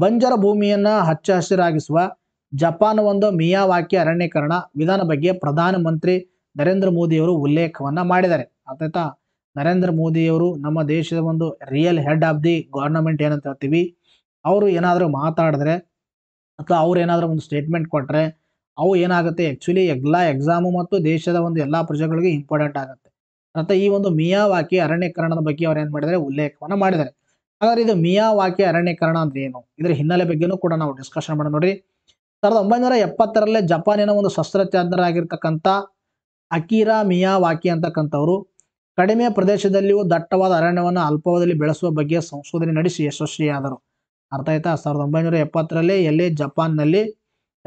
ಬಂಜರ ಭೂಮಿಯನ್ನು ಹಚ್ಚ ಹಸಿರಾಗಿಸುವ ಜಪಾನ್ ಒಂದು ಮಿಯಾವಾಕಿ ಅರಣ್ಯೀಕರಣ ವಿಧಾನ ಬಗ್ಗೆ ಪ್ರಧಾನಮಂತ್ರಿ ನರೇಂದ್ರ ಮೋದಿಯವರು ಉಲ್ಲೇಖವನ್ನ ಮಾಡಿದ್ದಾರೆ ಆಯ್ತಾ ನರೇಂದ್ರ ಮೋದಿಯವರು ನಮ್ಮ ದೇಶದ ಒಂದು real head of the government ಏನಂತ ಹೇಳ್ತೀವಿ ಅವರು ಏನಾದರೂ ಮಾತಾಡಿದ್ರೆ ಅಥವಾ ಅವ್ರು ಏನಾದರೂ ಒಂದು ಸ್ಟೇಟ್ಮೆಂಟ್ ಕೊಟ್ಟರೆ ಅವು ಏನಾಗುತ್ತೆ ಆ್ಯಕ್ಚುಲಿ ಎಲ್ಲ ಎಕ್ಸಾಮು ಮತ್ತು ದೇಶದ ಒಂದು ಎಲ್ಲ ಪ್ರಜೆಗಳಿಗೆ ಇಂಪಾರ್ಟೆಂಟ್ ಆಗುತ್ತೆ ಅಂತ ಈ ಒಂದು ಮಿಯಾವಾಕಿ ಅರಣ್ಯಕರಣದ ಬಗ್ಗೆ ಅವ್ರು ಏನ್ ಮಾಡಿದ್ದಾರೆ ಉಲ್ಲೇಖವನ್ನ ಮಾಡಿದ್ದಾರೆ ಹಾಗಾದ್ರೆ ಇದು ಮಿಯಾವಾಕಿ ಅರಣ್ಯೀಕರಣ ಅಂದ್ರೆ ಏನು ಇದರ ಹಿನ್ನೆಲೆ ಬಗ್ಗೆನೂ ಕೂಡ ನಾವು ಡಿಸ್ಕಷನ್ ಮಾಡೋಣ ನೋಡ್ರಿ ಸಾವಿರದ ಒಂಬೈನೂರ ಎಪ್ಪತ್ತರಲ್ಲೇ ಜಪಾನಿನ ಒಂದು ಶಸ್ತ್ರಜ್ಞರಾಗಿರ್ತಕ್ಕಂಥ ಅಕೀರಾ ಮಿಯಾವಾಕಿ ಅಂತಕ್ಕಂಥವ್ರು ಕಡಿಮೆ ಪ್ರದೇಶದಲ್ಲಿಯೂ ದಟ್ಟವಾದ ಅರಣ್ಯವನ್ನು ಅಲ್ಪಾವಧಿಯಲ್ಲಿ ಬೆಳೆಸುವ ಬಗ್ಗೆ ಸಂಶೋಧನೆ ನಡೆಸಿ ಯಶಸ್ವಿಯಾದರು ಅರ್ಥ ಆಯ್ತಾ ಸಾವಿರದ ಒಂಬೈನೂರ ಎಪ್ಪತ್ತರಲ್ಲಿ ಎಲ್ಲಿ ಜಪಾನ್ನಲ್ಲಿ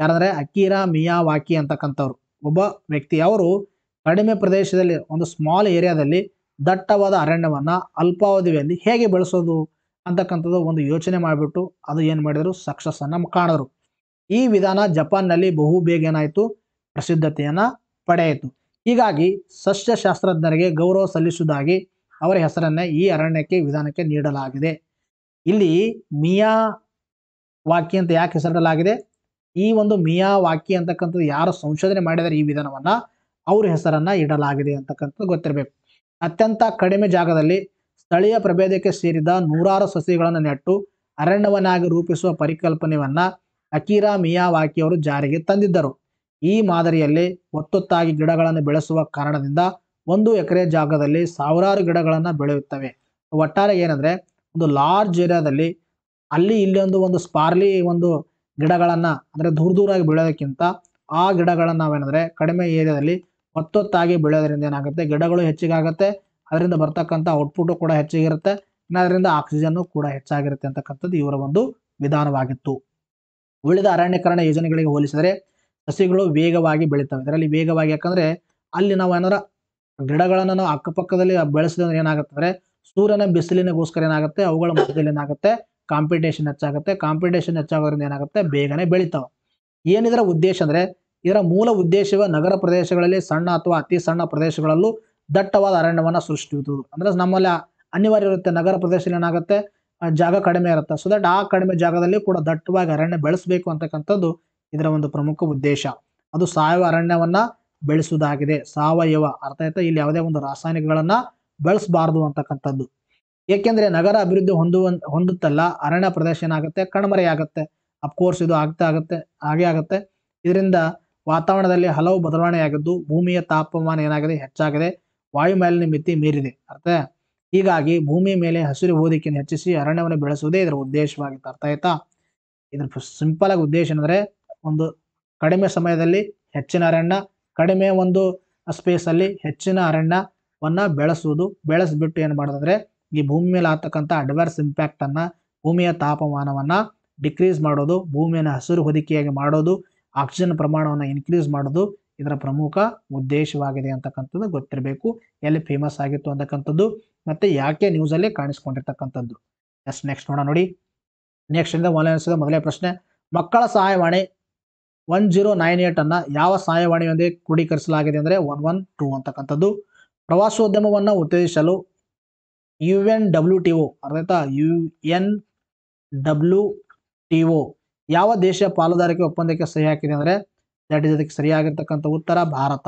ಯಾರಂದ್ರೆ ಅಕೀರಾ ಮಿಯಾವಾಕಿ ಅಂತಕ್ಕಂಥವ್ರು ಒಬ್ಬ ವ್ಯಕ್ತಿ ಅವರು ಕಡಿಮೆ ಪ್ರದೇಶದಲ್ಲಿ ಒಂದು ಸ್ಮಾಲ್ ಏರಿಯಾದಲ್ಲಿ ದಟ್ಟವಾದ ಅರಣ್ಯವನ್ನು ಅಲ್ಪಾವಧಿಯಲ್ಲಿ ಹೇಗೆ ಬೆಳೆಸೋದು ಅಂತಕ್ಕಂಥದ್ದು ಒಂದು ಯೋಚನೆ ಮಾಡಿಬಿಟ್ಟು ಅದು ಏನು ಮಾಡಿದರು ಸಕ್ಸಸ್ಸನ್ನು ಕಾಣರು ಈ ವಿಧಾನ ಜಪಾನ್ನಲ್ಲಿ ಬಹು ಬೇಗ ಏನಾಯಿತು ಪ್ರಸಿದ್ಧತೆಯನ್ನು ಪಡೆಯಿತು ಹೀಗಾಗಿ ಸಸ್ಯಶಾಸ್ತ್ರಜ್ಞರಿಗೆ ಗೌರವ ಸಲ್ಲಿಸುವುದಾಗಿ ಅವರ ಹೆಸರನ್ನೇ ಈ ಅರಣ್ಯಕ್ಕೆ ವಿಧಾನಕ್ಕೆ ನೀಡಲಾಗಿದೆ ಇಲ್ಲಿ ಮಿಯಾ ವಾಕ್ಯ ಅಂತ ಯಾಕೆ ಹೆಸರಿಡಲಾಗಿದೆ ಈ ಒಂದು ಮಿಯಾ ವಾಕಿ ಅಂತಕ್ಕಂಥದ್ದು ಯಾರು ಸಂಶೋಧನೆ ಮಾಡಿದರೆ ಈ ವಿಧಾನವನ್ನು ಅವ್ರ ಹೆಸರನ್ನ ಇಡಲಾಗಿದೆ ಅಂತಕ್ಕಂಥದ್ದು ಗೊತ್ತಿರಬೇಕು ಅತ್ಯಂತ ಕಡಿಮೆ ಜಾಗದಲ್ಲಿ ಸ್ಥಳೀಯ ಪ್ರಭೇದಕ್ಕೆ ಸೇರಿದ ನೂರಾರು ಸಸಿಗಳನ್ನು ನೆಟ್ಟು ಅರಣ್ಯವನ್ನಾಗಿ ರೂಪಿಸುವ ಪರಿಕಲ್ಪನೆಯನ್ನ ಅಕೀರಾ ಮಿಯಾವಾಕಿ ಅವರು ಜಾರಿಗೆ ತಂದಿದ್ದರು ಈ ಮಾದರಿಯಲ್ಲಿ ಒತ್ತೊತ್ತಾಗಿ ಗಿಡಗಳನ್ನು ಬೆಳೆಸುವ ಕಾರಣದಿಂದ ಒಂದು ಎಕರೆ ಜಾಗದಲ್ಲಿ ಸಾವಿರಾರು ಗಿಡಗಳನ್ನು ಬೆಳೆಯುತ್ತವೆ ಒಟ್ಟಾರೆ ಏನಂದ್ರೆ ಒಂದು ಲಾರ್ಜ್ ಏರಿಯಾದಲ್ಲಿ ಅಲ್ಲಿ ಇಲ್ಲೊಂದು ಒಂದು ಸ್ಪಾರ್ಲಿ ಒಂದು ಗಿಡಗಳನ್ನು ಅಂದ್ರೆ ದೂರ ದೂರಾಗಿ ಬೆಳೆಯೋದಕ್ಕಿಂತ ಆ ಗಿಡಗಳನ್ನು ನಾವೇನಂದರೆ ಕಡಿಮೆ ಏರಿಯಾದಲ್ಲಿ ಮತ್ತೊತ್ತಾಗಿ ಬೆಳೆಯೋದ್ರಿಂದ ಏನಾಗುತ್ತೆ ಗಿಡಗಳು ಹೆಚ್ಚಿಗಾಗುತ್ತೆ ಅದರಿಂದ ಬರ್ತಕ್ಕಂಥ ಔಟ್ಪುಟ್ ಕೂಡ ಹೆಚ್ಚಿಗಿರುತ್ತೆ ಇನ್ನ ಅದರಿಂದ ಆಕ್ಸಿಜನ್ನು ಕೂಡ ಹೆಚ್ಚಾಗಿರುತ್ತೆ ಅಂತಕ್ಕಂಥದ್ದು ಇವರ ಒಂದು ವಿಧಾನವಾಗಿತ್ತು ಉಳಿದ ಅರಣ್ಯೀಕರಣ ಯೋಜನೆಗಳಿಗೆ ಹೋಲಿಸಿದರೆ ಸಸಿಗಳು ವೇಗವಾಗಿ ಬೆಳೀತವೆ ಇದರಲ್ಲಿ ವೇಗವಾಗಿ ಯಾಕಂದ್ರೆ ಅಲ್ಲಿ ನಾವು ಏನಾರ ಗಿಡಗಳನ್ನು ನಾವು ಅಕ್ಕಪಕ್ಕದಲ್ಲಿ ಬೆಳೆಸಿದ್ರೆ ಏನಾಗುತ್ತೆ ಅಂದ್ರೆ ಸೂರ್ಯನ ಬಿಸಿಲಿನಗೋಸ್ಕರ ಏನಾಗುತ್ತೆ ಅವುಗಳ ಮಧ್ಯದಲ್ಲಿ ಏನಾಗುತ್ತೆ ಕಾಂಪಿಟೇಷನ್ ಹೆಚ್ಚಾಗುತ್ತೆ ಕಾಂಪಿಟೇಷನ್ ಹೆಚ್ಚಾಗೋದ್ರಿಂದ ಏನಾಗುತ್ತೆ ಬೇಗನೆ ಬೆಳಿತಾವೆ ಏನಿದ್ರ ಉದ್ದೇಶ ಅಂದರೆ ಇದರ ಮೂಲ ಉದ್ದೇಶವೇ ನಗರ ಪ್ರದೇಶಗಳಲ್ಲಿ ಸಣ್ಣ ಅಥವಾ ಅತಿ ಸಣ್ಣ ಪ್ರದೇಶಗಳಲ್ಲೂ ದಟ್ಟವಾದ ಅರಣ್ಯವನ್ನು ಸೃಷ್ಟಿಸುವುದು ಅಂದರೆ ನಮ್ಮಲ್ಲಿ ಅನಿವಾರ್ಯ ಇರುತ್ತೆ ನಗರ ಪ್ರದೇಶದಲ್ಲಿ ಏನಾಗುತ್ತೆ ಜಾಗ ಕಡಿಮೆ ಇರುತ್ತೆ ಸೊ ದಟ್ ಆ ಕಡಿಮೆ ಜಾಗದಲ್ಲಿ ಕೂಡ ದಟ್ಟವಾಗಿ ಅರಣ್ಯ ಬೆಳೆಸಬೇಕು ಅಂತಕ್ಕಂಥದ್ದು ಇದರ ಒಂದು ಪ್ರಮುಖ ಉದ್ದೇಶ ಅದು ಸಾವಯವ ಅರಣ್ಯವನ್ನ ಬೆಳೆಸುವುದಾಗಿದೆ ಸಾವಯವ ಅರ್ಥ ಆಯ್ತಾ ಇಲ್ಲಿ ಯಾವುದೇ ಒಂದು ರಾಸಾಯನಿಕಗಳನ್ನ ಬೆಳೆಸಬಾರ್ದು ಅಂತಕ್ಕಂಥದ್ದು ಏಕೆಂದ್ರೆ ನಗರ ಅಭಿವೃದ್ಧಿ ಹೊಂದುವ ಹೊಂದುತ್ತಲ್ಲ ಅರಣ್ಯ ಪ್ರದೇಶ ಏನಾಗುತ್ತೆ ಕಣ್ಮರೆಯಾಗುತ್ತೆ ಅಫ್ಕೋರ್ಸ್ ಇದು ಆಗ್ತಾ ಆಗುತ್ತೆ ಹಾಗೆ ಆಗುತ್ತೆ ಇದರಿಂದ ವಾತಾವರಣದಲ್ಲಿ ಹಲವು ಬದಲಾವಣೆಯಾಗಿದ್ದು ಭೂಮಿಯ ತಾಪಮಾನ ಏನಾಗಿದೆ ಹೆಚ್ಚಾಗಿದೆ ವಾಯುಮಾಲಿನ್ಯ ಮಿತಿ ಮೀರಿದೆ ಅರ್ಥ ಹೀಗಾಗಿ ಭೂಮಿಯ ಮೇಲೆ ಹಸಿರು ಓದಿಕೆಯನ್ನು ಹೆಚ್ಚಿಸಿ ಅರಣ್ಯವನ್ನು ಬೆಳೆಸುವುದೇ ಇದರ ಉದ್ದೇಶವಾಗಿತ್ತು ಅರ್ಥ ಆಯ್ತಾ ಇದ್ರ ಸಿಂಪಲ್ ಆಗಿ ಉದ್ದೇಶ ಏನಂದ್ರೆ ಒಂದು ಕಡಿಮೆ ಸಮಯದಲ್ಲಿ ಹೆಚ್ಚಿನ ಅರಣ್ಯ ಕಡಿಮೆ ಒಂದು ಸ್ಪೇಸ್ ಅಲ್ಲಿ ಹೆಚ್ಚಿನ ಅರಣ್ಯವನ್ನ ಬೆಳೆಸುವುದು ಬೆಳೆಸ್ಬಿಟ್ಟು ಏನ್ ಮಾಡೋದಂದ್ರೆ ಈ ಭೂಮಿ ಮೇಲೆ ಆಗ್ತಕ್ಕಂಥ ಅಡ್ವರ್ಸ್ ಇಂಪ್ಯಾಕ್ಟ್ ಅನ್ನ ಭೂಮಿಯ ತಾಪಮಾನವನ್ನ ಡಿಕ್ರೀಸ್ ಮಾಡೋದು ಭೂಮಿಯನ್ನು ಹಸಿರು ಹೊದಿಕೆಯಾಗಿ ಮಾಡೋದು ಆಕ್ಸಿಜನ್ ಪ್ರಮಾಣವನ್ನು ಇನ್ಕ್ರೀಸ್ ಮಾಡೋದು ಇದರ ಪ್ರಮುಖ ಉದ್ದೇಶವಾಗಿದೆ ಅಂತಕ್ಕಂಥದ್ದು ಗೊತ್ತಿರಬೇಕು ಎಲ್ಲಿ ಫೇಮಸ್ ಆಗಿತ್ತು ಅಂತಕ್ಕಂಥದ್ದು ಮತ್ತೆ ಯಾಕೆ ನ್ಯೂಸಲ್ಲಿ ಕಾಣಿಸ್ಕೊಂಡಿರ್ತಕ್ಕಂಥದ್ದು ಎಸ್ ನೆಕ್ಸ್ಟ್ ನೋಡೋಣ ನೋಡಿ ನೆಕ್ಸ್ಟ್ ಇಂದ ಮೊದಲನೇ ಮೊದಲೇ ಪ್ರಶ್ನೆ ಮಕ್ಕಳ ಸಹಾಯವಾಣಿ ಒನ್ ಜೀರೋ ನೈನ್ ಏಟ್ ಅನ್ನ ಯಾವ ಸಹಾಯವಾಣಿಯೊಂದಿಗೆ ಕ್ರೋಢೀಕರಿಸಲಾಗಿದೆ ಅಂದರೆ ಒನ್ ಒನ್ ಟೂ ಅಂತಕ್ಕಂಥದ್ದು ಪ್ರವಾಸೋದ್ಯಮವನ್ನು ಉತ್ತೇಜಿಸಲು U N W T O U N W T O ಯಾವ ದೇಶ ಪಾಲುದಾರಿಕೆ ಒಪ್ಪಂದಕ್ಕೆ ಸಹಿ ಹಾಕಿದೆ ಅಂದ್ರೆ ದಟ್ ಇಸ್ ಅದಕ್ಕೆ ಸರಿಯಾಗಿರ್ತಕ್ಕಂಥ ಉತ್ತರ ಭಾರತ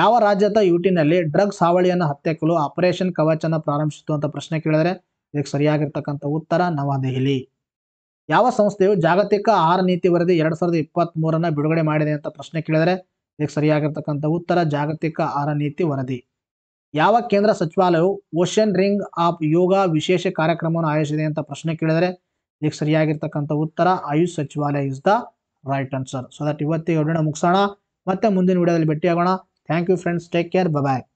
ಯಾವ ರಾಜ್ಯದ ಯುಟಿನಲ್ಲಿ ಡ್ರಗ್ಸ್ ಹಾವಳಿಯನ್ನು ಹತ್ತೆಕಲು ಆಪರೇಷನ್ ಕವಚನ ಪ್ರಾರಂಭಿಸಿತು ಅಂತ ಪ್ರಶ್ನೆ ಕೇಳಿದರೆ ಇದಕ್ಕೆ ಸರಿಯಾಗಿರ್ತಕ್ಕಂಥ ಉತ್ತರ ನವದೆಹಲಿ ಯಾವ ಸಂಸ್ಥೆಯು ಜಾಗತಿಕ ಆಹಾರ ನೀತಿ ವರದಿ ಎರಡ್ ಸಾವಿರದ ಇಪ್ಪತ್ತ್ ಮೂರನ್ನ ಬಿಡುಗಡೆ ಮಾಡಿದೆ ಅಂತ ಪ್ರಶ್ನೆ ಕೇಳಿದರೆ ಇದಕ್ಕೆ ಸರಿಯಾಗಿರ್ತಕ್ಕಂಥ ಉತ್ತರ ಜಾಗತಿಕ ಆಹಾರ ನೀತಿ ವರದಿ ಯಾವ ಕೇಂದ್ರ ಸಚಿವಾಲಯವು ಓಷನ್ ರಿಂಗ್ ಆಫ್ ಯೋಗ ವಿಶೇಷ ಕಾರ್ಯಕ್ರಮವನ್ನು ಆಯೋಜಿಸಿದೆ ಅಂತ ಪ್ರಶ್ನೆ ಕೇಳಿದರೆ ಇದಕ್ಕೆ ಸರಿಯಾಗಿರ್ತಕ್ಕಂಥ ಉತ್ತರ ಆಯುಷ್ ಸಚಿವಾಲಯ is the right answer so that ಇವತ್ತಿಗೆ ಮುಗಿಸೋಣ ಮತ್ತೆ ಮುಂದಿನ ವಿಡಿಯೋದಲ್ಲಿ ಭೇಟಿಯಾಗೋಣ thank you friends take care bye